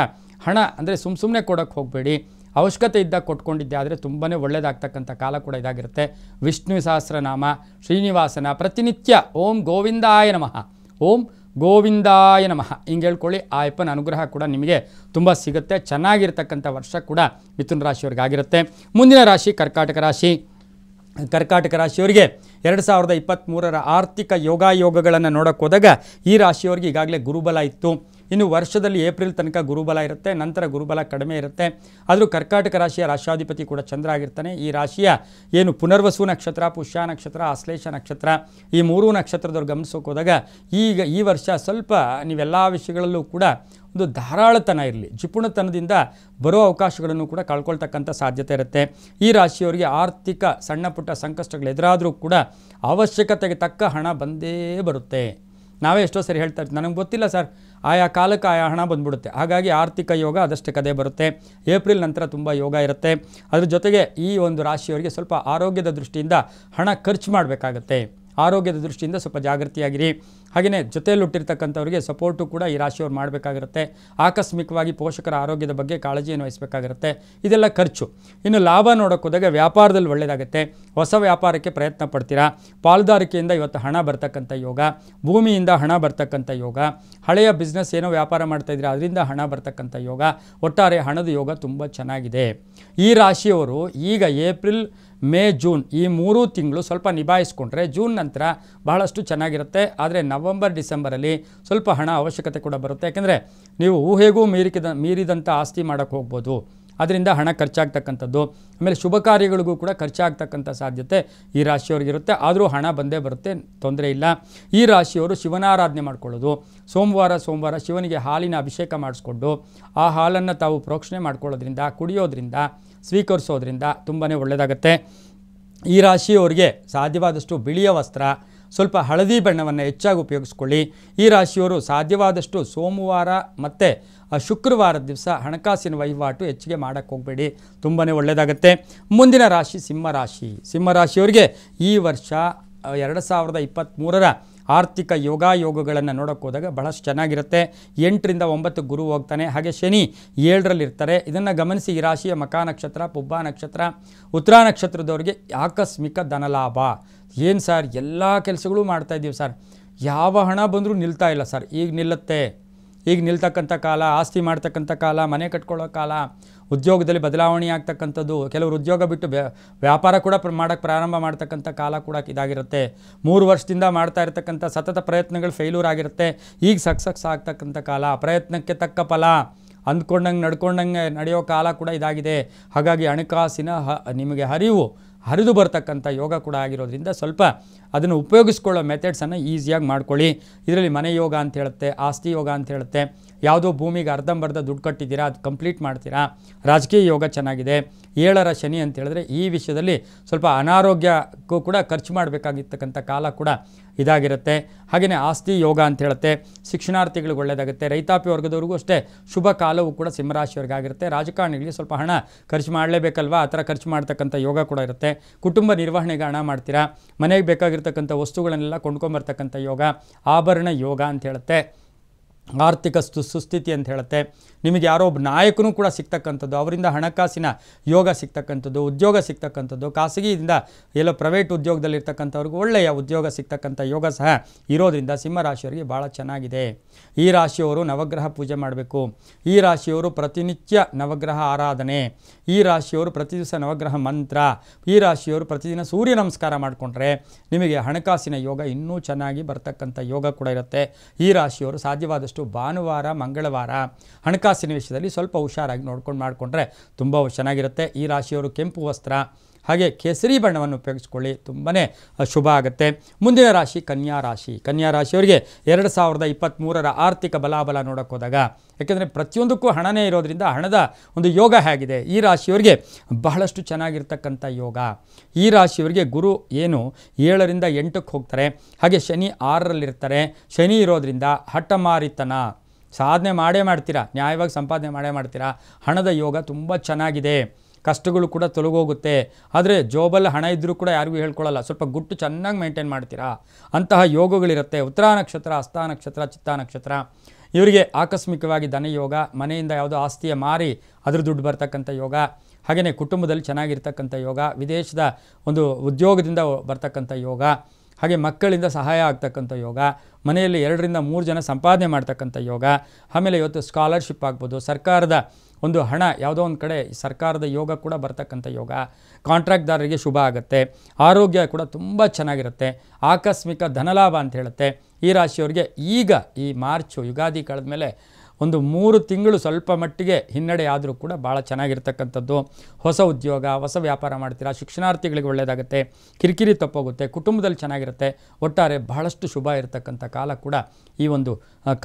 ಹಣ ಅಂದರೆ ಸುಮ್ಮ ಸುಮ್ಮನೆ ಕೊಡೋಕ್ಕೆ ಹೋಗಬೇಡಿ ಅವಶ್ಯಕತೆ ಇದ್ದಾಗ ಕೊಟ್ಕೊಂಡಿದ್ದೆ ಆದರೆ ತುಂಬಾ ಒಳ್ಳೆಯದಾಗ್ತಕ್ಕಂಥ ಕಾಲ ಕೂಡ ಇದಾಗಿರುತ್ತೆ ವಿಷ್ಣು ಸಹಸ್ರನಾಮ ಶ್ರೀನಿವಾಸನ ಪ್ರತಿನಿತ್ಯ ಓಂ ಗೋವಿಂದಾಯ ನಮಃ ಓಂ ಗೋವಿಂದಾಯ ನಮಃ ಹಿಂಗೆ ಹೇಳ್ಕೊಳ್ಳಿ ಆ ಅಯ್ಯಪ್ಪನ ಅನುಗ್ರಹ ಕೂಡ ನಿಮಗೆ ತುಂಬ ಸಿಗುತ್ತೆ ಚೆನ್ನಾಗಿರ್ತಕ್ಕಂಥ ವರ್ಷ ಕೂಡ ಮಿಥುನ ರಾಶಿಯವ್ರಿಗಾಗಿರುತ್ತೆ ಮುಂದಿನ ರಾಶಿ ಕರ್ಕಾಟಕ ರಾಶಿ ಕರ್ಕಾಟಕ ರಾಶಿಯವರಿಗೆ ಎರಡು ಸಾವಿರದ ಇಪ್ಪತ್ತ್ಮೂರರ ಆರ್ಥಿಕ ಯೋಗಾಯೋಗಗಳನ್ನು ಹೋದಾಗ ಈ ರಾಶಿಯವರಿಗೆ ಈಗಾಗಲೇ ಗುರುಬಲ ಇತ್ತು ಇನ್ನು ವರ್ಷದಲ್ಲಿ ಏಪ್ರಿಲ್ ತನಕ ಗುರುಬಲ ಇರುತ್ತೆ ನಂತರ ಗುರುಬಲ ಕಡಿಮೆ ಇರುತ್ತೆ ಆದರೂ ಕರ್ಕಾಟಕ ರಾಶಿಯ ರಾಷ್ಟ್ರಾಧಿಪತಿ ಕೂಡ ಚಂದ್ರ ಆಗಿರ್ತಾನೆ ಈ ರಾಶಿಯ ಏನು ಪುನರ್ವಸು ನಕ್ಷತ್ರ ಪುಷ್ಯ ನಕ್ಷತ್ರ ಆಶ್ಲೇಷ ನಕ್ಷತ್ರ ಈ ಮೂರೂ ನಕ್ಷತ್ರದವ್ರು ಗಮನಿಸೋಕೆ ಹೋದಾಗ ಈಗ ಈ ವರ್ಷ ಸ್ವಲ್ಪ ನೀವೆಲ್ಲ ವಿಷಯಗಳಲ್ಲೂ ಕೂಡ ಒಂದು ಧಾರಾಳತನ ಇರಲಿ ಜಿಪುಣತನದಿಂದ ಬರೋ ಅವಕಾಶಗಳನ್ನು ಕೂಡ ಕಳ್ಕೊಳ್ತಕ್ಕಂಥ ಸಾಧ್ಯತೆ ಇರುತ್ತೆ ಈ ರಾಶಿಯವರಿಗೆ ಆರ್ಥಿಕ ಸಣ್ಣ ಪುಟ್ಟ ಸಂಕಷ್ಟಗಳು ಎದುರಾದರೂ ಕೂಡ ಅವಶ್ಯಕತೆಗೆ ತಕ್ಕ ಹಣ ಬಂದೇ ಬರುತ್ತೆ ನಾವೇ ಎಷ್ಟೋ ಸರಿ ಹೇಳ್ತಾ ಇರ್ತೀವಿ ನನಗೆ ಗೊತ್ತಿಲ್ಲ ಸರ್ ಆಯಾ ಕಾಲಕ್ಕೆ ಆಯಾ ಹಣ ಬಂದ್ಬಿಡುತ್ತೆ ಹಾಗಾಗಿ ಆರ್ಥಿಕ ಯೋಗ ಅದಷ್ಟೇ ಕದೇ ಬರುತ್ತೆ ಏಪ್ರಿಲ್ ನಂತರ ತುಂಬ ಯೋಗ ಇರುತ್ತೆ ಅದ್ರ ಜೊತೆಗೆ ಈ ಒಂದು ರಾಶಿಯವರಿಗೆ ಸ್ವಲ್ಪ ಆರೋಗ್ಯದ ದೃಷ್ಟಿಯಿಂದ ಹಣ ಖರ್ಚು ಮಾಡಬೇಕಾಗತ್ತೆ ಆರೋಗ್ಯದ ದೃಷ್ಟಿಯಿಂದ ಸ್ವಲ್ಪ ಜಾಗೃತಿಯಾಗಿರಿ ಹಾಗೆಯೇ ಜೊತೆಯಲ್ಲಿಟ್ಟಿರ್ತಕ್ಕಂಥವ್ರಿಗೆ ಸಪೋರ್ಟು ಕೂಡ ಈ ರಾಶಿಯವ್ರು ಮಾಡಬೇಕಾಗಿರುತ್ತೆ ಆಕಸ್ಮಿಕವಾಗಿ ಪೋಷಕರ ಆರೋಗ್ಯದ ಬಗ್ಗೆ ಕಾಳಜಿಯನ್ನು ವಹಿಸಬೇಕಾಗಿರುತ್ತೆ ಇದೆಲ್ಲ ಖರ್ಚು ಇನ್ನು ಲಾಭ ನೋಡೋಕ್ಕೋದಾಗ ವ್ಯಾಪಾರದಲ್ಲಿ ಒಳ್ಳೆಯದಾಗುತ್ತೆ ಹೊಸ ವ್ಯಾಪಾರಕ್ಕೆ ಪ್ರಯತ್ನ ಪಡ್ತೀರಾ ಪಾಲುದಾರಿಕೆಯಿಂದ ಇವತ್ತು ಹಣ ಬರ್ತಕ್ಕಂಥ ಯೋಗ ಭೂಮಿಯಿಂದ ಹಣ ಬರ್ತಕ್ಕಂಥ ಯೋಗ ಹಳೆಯ ಬಿಸ್ನೆಸ್ ಏನೋ ವ್ಯಾಪಾರ ಮಾಡ್ತಾ ಇದ್ದೀರಾ ಅದರಿಂದ ಹಣ ಬರ್ತಕ್ಕಂಥ ಯೋಗ ಒಟ್ಟಾರೆ ಹಣದ ಯೋಗ ತುಂಬ ಚೆನ್ನಾಗಿದೆ ಈ ರಾಶಿಯವರು ಈಗ ಏಪ್ರಿಲ್ ಮೇ ಜೂನ್ ಈ ಮೂರು ತಿಂಗಳು ಸ್ವಲ್ಪ ನಿಭಾಯಿಸ್ಕೊಂಡ್ರೆ ಜೂನ್ ನಂತರ ಬಹಳಷ್ಟು ಚೆನ್ನಾಗಿರುತ್ತೆ ಆದರೆ ನವಂಬರ್ ಡಿಸೆಂಬರಲ್ಲಿ ಸ್ವಲ್ಪ ಹಣ ಅವಶ್ಯಕತೆ ಕೂಡ ಬರುತ್ತೆ ಯಾಕೆಂದರೆ ನೀವು ಊಹೆಗೂ ಮೀರಿಕಿದ ಮೀರಿದಂಥ ಆಸ್ತಿ ಮಾಡೋಕ್ಕೆ ಹೋಗ್ಬೋದು ಅದರಿಂದ ಹಣ ಖರ್ಚಾಗ್ತಕ್ಕಂಥದ್ದು ಆಮೇಲೆ ಶುಭ ಕಾರ್ಯಗಳಿಗೂ ಕೂಡ ಖರ್ಚಾಗ್ತಕ್ಕಂಥ ಸಾಧ್ಯತೆ ಈ ರಾಶಿಯವ್ರಿಗಿರುತ್ತೆ ಆದರೂ ಹಣ ಬಂದೇ ಬರುತ್ತೆ ತೊಂದರೆ ಇಲ್ಲ ಈ ರಾಶಿಯವರು ಶಿವನಾರಾಧನೆ ಮಾಡಿಕೊಳ್ಳೋದು ಸೋಮವಾರ ಸೋಮವಾರ ಶಿವನಿಗೆ ಹಾಲಿನ ಅಭಿಷೇಕ ಮಾಡಿಸ್ಕೊಂಡು ಆ ಹಾಲನ್ನು ತಾವು ಪ್ರೋಕ್ಷಣೆ ಮಾಡ್ಕೊಳ್ಳೋದ್ರಿಂದ ಕುಡಿಯೋದ್ರಿಂದ ಸ್ವೀಕರಿಸೋದ್ರಿಂದ ತುಂಬಾ ಒಳ್ಳೆಯದಾಗತ್ತೆ ಈ ರಾಶಿಯವರಿಗೆ ಸಾಧ್ಯವಾದಷ್ಟು ಬಿಳಿಯ ವಸ್ತ್ರ ಸ್ವಲ್ಪ ಹಳದಿ ಬಣ್ಣವನ್ನು ಹೆಚ್ಚಾಗಿ ಉಪಯೋಗಿಸ್ಕೊಳ್ಳಿ ಈ ರಾಶಿಯವರು ಸಾಧ್ಯವಾದಷ್ಟು ಸೋಮವಾರ ಮತ್ತು ಶುಕ್ರವಾರದ ದಿವಸ ಹಣಕಾಸಿನ ವಹಿವಾಟು ಹೆಚ್ಚಿಗೆ ಮಾಡೋಕ್ಕೆ ಹೋಗಬೇಡಿ ತುಂಬಾ ಒಳ್ಳೆಯದಾಗತ್ತೆ ಮುಂದಿನ ರಾಶಿ ಸಿಂಹರಾಶಿ ಸಿಂಹರಾಶಿಯವರಿಗೆ ಈ ವರ್ಷ ಎರಡು ಸಾವಿರದ ಇಪ್ಪತ್ತ್ಮೂರರ ಆರ್ಥಿಕ ಯೋಗ ಯೋಗಗಳನ್ನು ನೋಡೋಕ್ಕೆ ಹೋದಾಗ ಬಹಳಷ್ಟು ಚೆನ್ನಾಗಿರುತ್ತೆ ಎಂಟರಿಂದ ಒಂಬತ್ತು ಗುರು ಹೋಗ್ತಾನೆ ಹಾಗೆ ಶನಿ ಏಳರಲ್ಲಿರ್ತಾರೆ ಇದನ್ನು ಗಮನಿಸಿ ಈ ರಾಶಿಯ ಮಕಾ ನಕ್ಷತ್ರ ಪುಬ್ಬ ನಕ್ಷತ್ರ ಉತ್ತರ ನಕ್ಷತ್ರದವರಿಗೆ ಆಕಸ್ಮಿಕ ಧನಲಾಭ ಏನು ಸರ್ ಎಲ್ಲ ಕೆಲಸಗಳು ಮಾಡ್ತಾಯಿದ್ದೀವಿ ಸರ್ ಯಾವ ಹಣ ಬಂದರೂ ನಿಲ್ತಾ ಇಲ್ಲ ಸರ್ ಈಗ ನಿಲ್ಲುತ್ತೆ ಈಗ ನಿಲ್ತಕ್ಕಂಥ ಕಾಲ ಆಸ್ತಿ ಮಾಡ್ತಕ್ಕಂಥ ಕಾಲ ಮನೆ ಕಟ್ಕೊಳ್ಳೋ ಕಾಲ ಉದ್ಯೋಗದಲ್ಲಿ ಬದಲಾವಣೆ ಆಗ್ತಕ್ಕಂಥದ್ದು ಕೆಲವರು ಉದ್ಯೋಗ ಬಿಟ್ಟು ವ್ಯಾಪಾರ ಕೂಡ ಮಾಡೋಕ್ಕೆ ಪ್ರಾರಂಭ ಮಾಡ್ತಕ್ಕಂಥ ಕಾಲ ಕೂಡ ಇದಾಗಿರುತ್ತೆ ಮೂರು ವರ್ಷದಿಂದ ಮಾಡ್ತಾ ಇರತಕ್ಕಂಥ ಸತತ ಪ್ರಯತ್ನಗಳು ಫೇಲ್ಯೂರ್ ಆಗಿರುತ್ತೆ ಈಗ ಸಕ್ಸಸ್ ಆಗ್ತಕ್ಕಂಥ ಕಾಲ ಪ್ರಯತ್ನಕ್ಕೆ ತಕ್ಕ ಫಲ ಅಂದ್ಕೊಂಡಂಗೆ ನಡ್ಕೊಂಡಂಗೆ ನಡೆಯೋ ಕಾಲ ಕೂಡ ಇದಾಗಿದೆ ಹಾಗಾಗಿ ಹಣಕಾಸಿನ ಹ ನಿಮಗೆ ಹರಿವು ಹರಿದು ಬರ್ತಕ್ಕಂಥ ಯೋಗ ಕೂಡ ಆಗಿರೋದ್ರಿಂದ ಸ್ವಲ್ಪ ಅದನ್ನು ಉಪಯೋಗಿಸ್ಕೊಳ್ಳೋ ಮೆಥಡ್ಸನ್ನು ಈಸಿಯಾಗಿ ಮಾಡ್ಕೊಳ್ಳಿ ಇದರಲ್ಲಿ ಮನೆ ಯೋಗ ಅಂತ ಹೇಳುತ್ತೆ ಆಸ್ತಿ ಯೋಗ ಅಂತ ಹೇಳುತ್ತೆ ಯಾವುದೋ ಭೂಮಿಗೆ ಅರ್ಧಂಬರ್ಧ ದುಡ್ಡು ಕಟ್ಟಿದ್ದೀರಾ ಅದು ಕಂಪ್ಲೀಟ್ ಮಾಡ್ತೀರಾ ರಾಜಕೀಯ ಯೋಗ ಚೆನ್ನಾಗಿದೆ ಏಳರ ಶನಿ ಅಂತ ಹೇಳಿದ್ರೆ ಈ ವಿಷಯದಲ್ಲಿ ಸ್ವಲ್ಪ ಅನಾರೋಗ್ಯಕ್ಕೂ ಕೂಡ ಖರ್ಚು ಮಾಡಬೇಕಾಗಿರ್ತಕ್ಕಂಥ ಕಾಲ ಕೂಡ ಇದಾಗಿರುತ್ತೆ ಹಾಗೆಯೇ ಆಸ್ತಿ ಯೋಗ ಅಂತ ಹೇಳುತ್ತೆ ಶಿಕ್ಷಣಾರ್ಥಿಗಳಿಗೆ ಒಳ್ಳೆಯದಾಗುತ್ತೆ ರೈತಾಪಿ ವರ್ಗದವ್ರಿಗೂ ಅಷ್ಟೇ ಶುಭ ಕಾಲವೂ ಕೂಡ ಸಿಂಹರಾಶಿಯವರಿಗಾಗಿರುತ್ತೆ ರಾಜಕಾರಣಿಗಳಿಗೆ ಸ್ವಲ್ಪ ಹಣ ಖರ್ಚು ಮಾಡಲೇಬೇಕಲ್ವಾ ಆ ಥರ ಖರ್ಚು ಮಾಡ್ತಕ್ಕಂಥ ಯೋಗ ಕೂಡ ಇರುತ್ತೆ ಕುಟುಂಬ ನಿರ್ವಹಣೆಗೆ ಹಣ ಮಾಡ್ತೀರಾ ಮನೆಗೆ ಬೇಕಾಗಿರ್ತಕ್ಕಂಥ ವಸ್ತುಗಳನ್ನೆಲ್ಲ ಕೊಂಡ್ಕೊಂಬರ್ತಕ್ಕಂಥ ಯೋಗ ಆಭರಣ ಯೋಗ ಅಂತ ಹೇಳುತ್ತೆ ಆರ್ಥಿಕ ಸುಸ್ಥಿತಿ ಅಂತ ಹೇಳುತ್ತೆ ನಿಮಗೆ ಯಾರೋ ಒಬ್ಬ ನಾಯಕನೂ ಕೂಡ ಸಿಗ್ತಕ್ಕಂಥದ್ದು ಅವರಿಂದ ಹಣಕಾಸಿನ ಯೋಗ ಸಿಗ್ತಕ್ಕಂಥದ್ದು ಉದ್ಯೋಗ ಸಿಗ್ತಕ್ಕಂಥದ್ದು ಖಾಸಗಿಯಿಂದ ಎಲ್ಲೋ ಪ್ರೈವೇಟ್ ಉದ್ಯೋಗದಲ್ಲಿರ್ತಕ್ಕಂಥವ್ರಿಗೂ ಒಳ್ಳೆಯ ಉದ್ಯೋಗ ಸಿಗ್ತಕ್ಕಂಥ ಯೋಗ ಸಹ ಇರೋದರಿಂದ ಸಿಂಹರಾಶಿಯವರಿಗೆ ಭಾಳ ಚೆನ್ನಾಗಿದೆ ಈ ರಾಶಿಯವರು ನವಗ್ರಹ ಪೂಜೆ ಮಾಡಬೇಕು ಈ ರಾಶಿಯವರು ಪ್ರತಿನಿತ್ಯ ನವಗ್ರಹ ಆರಾಧನೆ ಈ ರಾಶಿಯವರು ಪ್ರತಿ ದಿವಸ ನವಗ್ರಹ ಮಂತ್ರ ಈ ರಾಶಿಯವರು ಪ್ರತಿದಿನ ಸೂರ್ಯ ನಮಸ್ಕಾರ ಮಾಡಿಕೊಂಡ್ರೆ ನಿಮಗೆ ಹಣಕಾಸಿನ ಯೋಗ ಇನ್ನೂ ಚೆನ್ನಾಗಿ ಬರ್ತಕ್ಕಂಥ ಯೋಗ ಕೂಡ ಇರುತ್ತೆ ಈ ರಾಶಿಯವರು ಸಾಧ್ಯವಾದ ಆದಷ್ಟು ಭಾನುವಾರ ಮಂಗಳವಾರ ಹಣಕಾಸಿನ ವಿಷಯದಲ್ಲಿ ಸ್ವಲ್ಪ ಹುಷಾರಾಗಿ ನೋಡ್ಕೊಂಡು ಮಾಡಿಕೊಂಡ್ರೆ ತುಂಬ ಚೆನ್ನಾಗಿರುತ್ತೆ ಈ ರಾಶಿಯವರು ಕೆಂಪು ವಸ್ತ್ರ ಹಾಗೆ ಕೇಸರಿ ಬಣ್ಣವನ್ನು ಉಪಯೋಗಿಸ್ಕೊಳ್ಳಿ ತುಂಬನೇ ಶುಭ ಆಗುತ್ತೆ ಮುಂದಿನ ರಾಶಿ ಕನ್ಯಾ ರಾಶಿ ಕನ್ಯಾ ರಾಶಿಯವರಿಗೆ ಎರಡು ಸಾವಿರದ ಇಪ್ಪತ್ತ್ಮೂರರ ಆರ್ಥಿಕ ಬಲಾಬಲ ಹೋದಾಗ ಯಾಕೆಂದರೆ ಪ್ರತಿಯೊಂದಕ್ಕೂ ಹಣನೇ ಇರೋದರಿಂದ ಹಣದ ಒಂದು ಯೋಗ ಹೇಗಿದೆ ಈ ರಾಶಿಯವರಿಗೆ ಬಹಳಷ್ಟು ಚೆನ್ನಾಗಿರ್ತಕ್ಕಂಥ ಯೋಗ ಈ ರಾಶಿಯವರಿಗೆ ಗುರು ಏನು ಏಳರಿಂದ ಎಂಟಕ್ಕೆ ಹೋಗ್ತಾರೆ ಹಾಗೆ ಶನಿ ಆರರಲ್ಲಿರ್ತಾರೆ ಶನಿ ಇರೋದರಿಂದ ಹಠಮಾರಿತನ ಸಾಧನೆ ಮಾಡೇ ಮಾಡ್ತೀರಾ ನ್ಯಾಯವಾಗಿ ಸಂಪಾದನೆ ಮಾಡೇ ಮಾಡ್ತೀರಾ ಹಣದ ಯೋಗ ತುಂಬ ಚೆನ್ನಾಗಿದೆ ಕಷ್ಟಗಳು ಕೂಡ ತೊಲಗೋಗುತ್ತೆ ಆದರೆ ಜೋಬಲ್ಲಿ ಹಣ ಇದ್ದರೂ ಕೂಡ ಯಾರಿಗೂ ಹೇಳ್ಕೊಳ್ಳಲ್ಲ ಸ್ವಲ್ಪ ಗುಟ್ಟು ಚೆನ್ನಾಗಿ ಮೇಂಟೈನ್ ಮಾಡ್ತೀರಾ ಅಂತಹ ಯೋಗಗಳಿರುತ್ತೆ ಉತ್ತರ ನಕ್ಷತ್ರ ಹಸ್ತ ನಕ್ಷತ್ರ ಚಿತ್ತಾ ನಕ್ಷತ್ರ ಇವರಿಗೆ ಆಕಸ್ಮಿಕವಾಗಿ ಧನಯೋಗ ಮನೆಯಿಂದ ಯಾವುದೋ ಆಸ್ತಿಯ ಮಾರಿ ಅದ್ರ ದುಡ್ಡು ಬರ್ತಕ್ಕಂಥ ಯೋಗ ಹಾಗೆಯೇ ಕುಟುಂಬದಲ್ಲಿ ಚೆನ್ನಾಗಿರ್ತಕ್ಕಂಥ ಯೋಗ ವಿದೇಶದ ಒಂದು ಉದ್ಯೋಗದಿಂದ ಬರ್ತಕ್ಕಂಥ ಯೋಗ ಹಾಗೆ ಮಕ್ಕಳಿಂದ ಸಹಾಯ ಆಗ್ತಕ್ಕಂಥ ಯೋಗ ಮನೆಯಲ್ಲಿ ಎರಡರಿಂದ ಮೂರು ಜನ ಸಂಪಾದನೆ ಮಾಡ್ತಕ್ಕಂಥ ಯೋಗ ಆಮೇಲೆ ಇವತ್ತು ಸ್ಕಾಲರ್ಶಿಪ್ ಆಗ್ಬೋದು ಸರ್ಕಾರದ ಒಂದು ಹಣ ಯಾವುದೋ ಒಂದು ಕಡೆ ಸರ್ಕಾರದ ಯೋಗ ಕೂಡ ಬರ್ತಕ್ಕಂಥ ಯೋಗ ಕಾಂಟ್ರಾಕ್ಟ್ದಾರರಿಗೆ ಶುಭ ಆಗುತ್ತೆ ಆರೋಗ್ಯ ಕೂಡ ತುಂಬ ಚೆನ್ನಾಗಿರುತ್ತೆ ಆಕಸ್ಮಿಕ ಧನಲಾಭ ಅಂತ ಹೇಳುತ್ತೆ ಈ ರಾಶಿಯವರಿಗೆ ಈಗ ಈ ಮಾರ್ಚು ಯುಗಾದಿ ಕಳೆದ ಮೇಲೆ ಒಂದು ಮೂರು ತಿಂಗಳು ಸ್ವಲ್ಪ ಮಟ್ಟಿಗೆ ಹಿನ್ನಡೆ ಆದರೂ ಕೂಡ ಭಾಳ ಚೆನ್ನಾಗಿರ್ತಕ್ಕಂಥದ್ದು ಹೊಸ ಉದ್ಯೋಗ ಹೊಸ ವ್ಯಾಪಾರ ಮಾಡ್ತೀರಾ ಶಿಕ್ಷಣಾರ್ಥಿಗಳಿಗೆ ಒಳ್ಳೆಯದಾಗುತ್ತೆ ಕಿರಿಕಿರಿ ತಪ್ಪೋಗುತ್ತೆ ಕುಟುಂಬದಲ್ಲಿ ಚೆನ್ನಾಗಿರುತ್ತೆ ಒಟ್ಟಾರೆ ಬಹಳಷ್ಟು ಶುಭ ಇರತಕ್ಕಂಥ ಕಾಲ ಕೂಡ ಈ ಒಂದು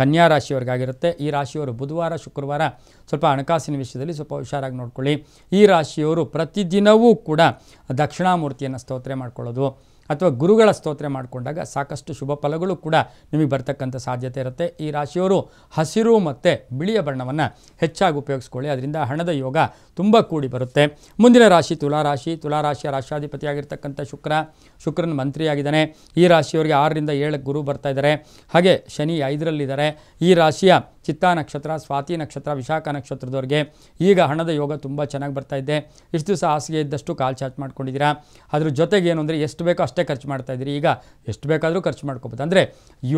ಕನ್ಯಾ ರಾಶಿಯವರಿಗಾಗಿರುತ್ತೆ ಈ ರಾಶಿಯವರು ಬುಧವಾರ ಶುಕ್ರವಾರ ಸ್ವಲ್ಪ ಹಣಕಾಸಿನ ವಿಷಯದಲ್ಲಿ ಸ್ವಲ್ಪ ಹುಷಾರಾಗಿ ನೋಡ್ಕೊಳ್ಳಿ ಈ ರಾಶಿಯವರು ಪ್ರತಿದಿನವೂ ಕೂಡ ದಕ್ಷಿಣಾಮೂರ್ತಿಯನ್ನು ಸ್ತೋತ್ರೆ ಮಾಡ್ಕೊಳ್ಳೋದು ಅಥವಾ ಗುರುಗಳ ಸ್ತೋತ್ರ ಮಾಡಿಕೊಂಡಾಗ ಸಾಕಷ್ಟು ಶುಭ ಫಲಗಳು ಕೂಡ ನಿಮಗೆ ಬರ್ತಕ್ಕಂಥ ಸಾಧ್ಯತೆ ಇರುತ್ತೆ ಈ ರಾಶಿಯವರು ಹಸಿರು ಮತ್ತು ಬಿಳಿಯ ಬಣ್ಣವನ್ನು ಹೆಚ್ಚಾಗಿ ಉಪಯೋಗಿಸ್ಕೊಳ್ಳಿ ಅದರಿಂದ ಹಣದ ಯೋಗ ತುಂಬ ಕೂಡಿ ಬರುತ್ತೆ ಮುಂದಿನ ರಾಶಿ ತುಲಾರಾಶಿ ತುಲಾರಾಶಿಯ ರಾಶಾಧಿಪತಿಯಾಗಿರ್ತಕ್ಕಂಥ ಶುಕ್ರ ಶುಕ್ರನ ಮಂತ್ರಿಯಾಗಿದ್ದಾನೆ ಈ ರಾಶಿಯವರಿಗೆ ಆರರಿಂದ ಏಳು ಗುರು ಬರ್ತಾ ಇದ್ದಾರೆ ಹಾಗೆ ಶನಿ ಐದರಲ್ಲಿದ್ದಾರೆ ಈ ರಾಶಿಯ ಚಿತ್ತ ನಕ್ಷತ್ರ ಸ್ವಾತಿ ನಕ್ಷತ್ರ ವಿಶಾಖ ನಕ್ಷತ್ರದವ್ರಿಗೆ ಈಗ ಹಣದ ಯೋಗ ತುಂಬ ಚೆನ್ನಾಗಿ ಬರ್ತಾ ಇದೆ ಇಷ್ಟು ದಿವಸ ಹಾಸಿಗೆ ಇದ್ದಷ್ಟು ಕಾಲು ಚಾಚ್ ಮಾಡ್ಕೊಂಡಿದ್ದೀರಾ ಅದ್ರ ಜೊತೆಗೆ ಏನು ಅಂದರೆ ಎಷ್ಟು ಬೇಕೋ ಅಷ್ಟೇ ಖರ್ಚು ಮಾಡ್ತಾ ಇದ್ದೀರಿ ಈಗ ಎಷ್ಟು ಬೇಕಾದರೂ ಖರ್ಚು ಮಾಡ್ಕೋಬೋದು ಅಂದರೆ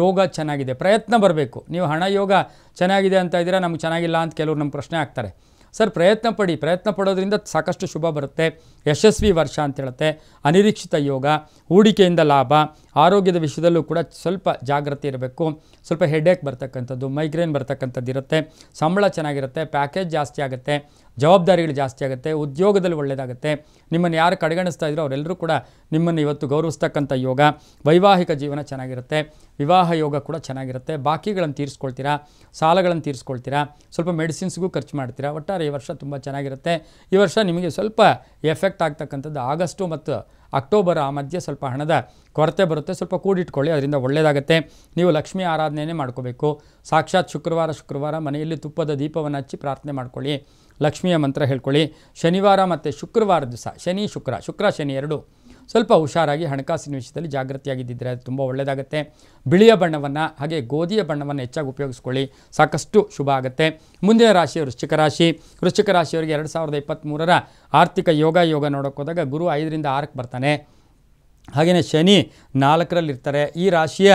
ಯೋಗ ಚೆನ್ನಾಗಿದೆ ಪ್ರಯತ್ನ ಬರಬೇಕು ನೀವು ಹಣ ಯೋಗ ಚೆನ್ನಾಗಿದೆ ಅಂತ ಇದ್ದೀರಾ ನಮ್ಗೆ ಚೆನ್ನಾಗಿಲ್ಲ ಅಂತ ಕೆಲವರು ನಮ್ಮ ಪ್ರಶ್ನೆ ಆಗ್ತಾರೆ ಸರ್ ಪ್ರಯತ್ನ ಪಡಿ ಪ್ರಯತ್ನ ಪಡೋದ್ರಿಂದ ಸಾಕಷ್ಟು ಶುಭ ಬರುತ್ತೆ ಯಶಸ್ವಿ ವರ್ಷ ಅಂತ ಹೇಳುತ್ತೆ ಅನಿರೀಕ್ಷಿತ ಯೋಗ ಹೂಡಿಕೆಯಿಂದ ಲಾಭ ಆರೋಗ್ಯದ ವಿಷಯದಲ್ಲೂ ಕೂಡ ಸ್ವಲ್ಪ ಜಾಗೃತಿ ಇರಬೇಕು ಸ್ವಲ್ಪ ಹೆಡೇಕ್ ಬರ್ತಕ್ಕಂಥದ್ದು ಮೈಗ್ರೇನ್ ಬರ್ತಕ್ಕಂಥದ್ದು ಇರುತ್ತೆ ಸಂಬಳ ಚೆನ್ನಾಗಿರುತ್ತೆ ಪ್ಯಾಕೇಜ್ ಜಾಸ್ತಿ ಆಗುತ್ತೆ ಜವಾಬ್ದಾರಿಗಳು ಜಾಸ್ತಿ ಆಗುತ್ತೆ ಉದ್ಯೋಗದಲ್ಲಿ ಒಳ್ಳೆಯದಾಗುತ್ತೆ ನಿಮ್ಮನ್ನು ಯಾರು ಕಡೆಗಣಿಸ್ತಾ ಇದ್ರೋ ಅವರೆಲ್ಲರೂ ಕೂಡ ನಿಮ್ಮನ್ನು ಇವತ್ತು ಗೌರವಿಸ್ತಕ್ಕಂಥ ಯೋಗ ವೈವಾಹಿಕ ಜೀವನ ಚೆನ್ನಾಗಿರುತ್ತೆ ವಿವಾಹ ಯೋಗ ಕೂಡ ಚೆನ್ನಾಗಿರುತ್ತೆ ಬಾಕಿಗಳನ್ನು ತೀರಿಸ್ಕೊಳ್ತೀರಾ ಸಾಲಗಳನ್ನು ತೀರಿಸ್ಕೊಳ್ತೀರಾ ಸ್ವಲ್ಪ ಮೆಡಿಸಿನ್ಸ್ಗೂ ಖರ್ಚು ಮಾಡ್ತೀರಾ ಒಟ್ಟಾರೆ ಈ ವರ್ಷ ತುಂಬ ಚೆನ್ನಾಗಿರುತ್ತೆ ಈ ವರ್ಷ ನಿಮಗೆ ಸ್ವಲ್ಪ ಎಫೆಕ್ಟ್ ಆಗ್ತಕ್ಕಂಥದ್ದು ಆಗಸ್ಟು ಮತ್ತು ಅಕ್ಟೋಬರ್ ಆ ಮಧ್ಯೆ ಸ್ವಲ್ಪ ಹಣದ ಕೊರತೆ ಬರುತ್ತೆ ಸ್ವಲ್ಪ ಕೂಡಿಟ್ಕೊಳ್ಳಿ ಅದರಿಂದ ಒಳ್ಳೆಯದಾಗುತ್ತೆ ನೀವು ಲಕ್ಷ್ಮೀ ಆರಾಧನೆಯೇ ಮಾಡ್ಕೋಬೇಕು ಸಾಕ್ಷಾತ್ ಶುಕ್ರವಾರ ಶುಕ್ರವಾರ ಮನೆಯಲ್ಲಿ ತುಪ್ಪದ ದೀಪವನ್ನು ಹಚ್ಚಿ ಪ್ರಾರ್ಥನೆ ಮಾಡ್ಕೊಳ್ಳಿ ಲಕ್ಷ್ಮಿಯ ಮಂತ್ರ ಹೇಳ್ಕೊಳ್ಳಿ ಶನಿವಾರ ಮತ್ತು ಶುಕ್ರವಾರ ದಿವಸ ಶನಿ ಶುಕ್ರ ಶುಕ್ರ ಶನಿ ಎರಡು ಸ್ವಲ್ಪ ಹುಷಾರಾಗಿ ಹಣಕಾಸಿನ ವಿಷಯದಲ್ಲಿ ಜಾಗೃತಿಯಾಗಿದ್ದರೆ ಅದು ತುಂಬ ಒಳ್ಳೆಯದಾಗುತ್ತೆ ಬಿಳಿಯ ಬಣ್ಣವನ್ನು ಹಾಗೆ ಗೋಧಿಯ ಬಣ್ಣವನ್ನು ಹೆಚ್ಚಾಗಿ ಉಪಯೋಗಿಸ್ಕೊಳ್ಳಿ ಸಾಕಷ್ಟು ಶುಭ ಆಗುತ್ತೆ ಮುಂದಿನ ರಾಶಿ ವೃಶ್ಚಿಕ ರಾಶಿ ವೃಶ್ಚಿಕ ರಾಶಿಯವರಿಗೆ ಎರಡು ಸಾವಿರದ ಇಪ್ಪತ್ತ್ಮೂರರ ಆರ್ಥಿಕ ಯೋಗ ಯೋಗ ನೋಡೋಕ್ಕೋದಾಗ ಗುರು ಐದರಿಂದ ಆರಕ್ಕೆ ಬರ್ತಾನೆ ಹಾಗೆಯೇ ಶನಿ ನಾಲ್ಕರಲ್ಲಿರ್ತಾರೆ ಈ ರಾಶಿಯ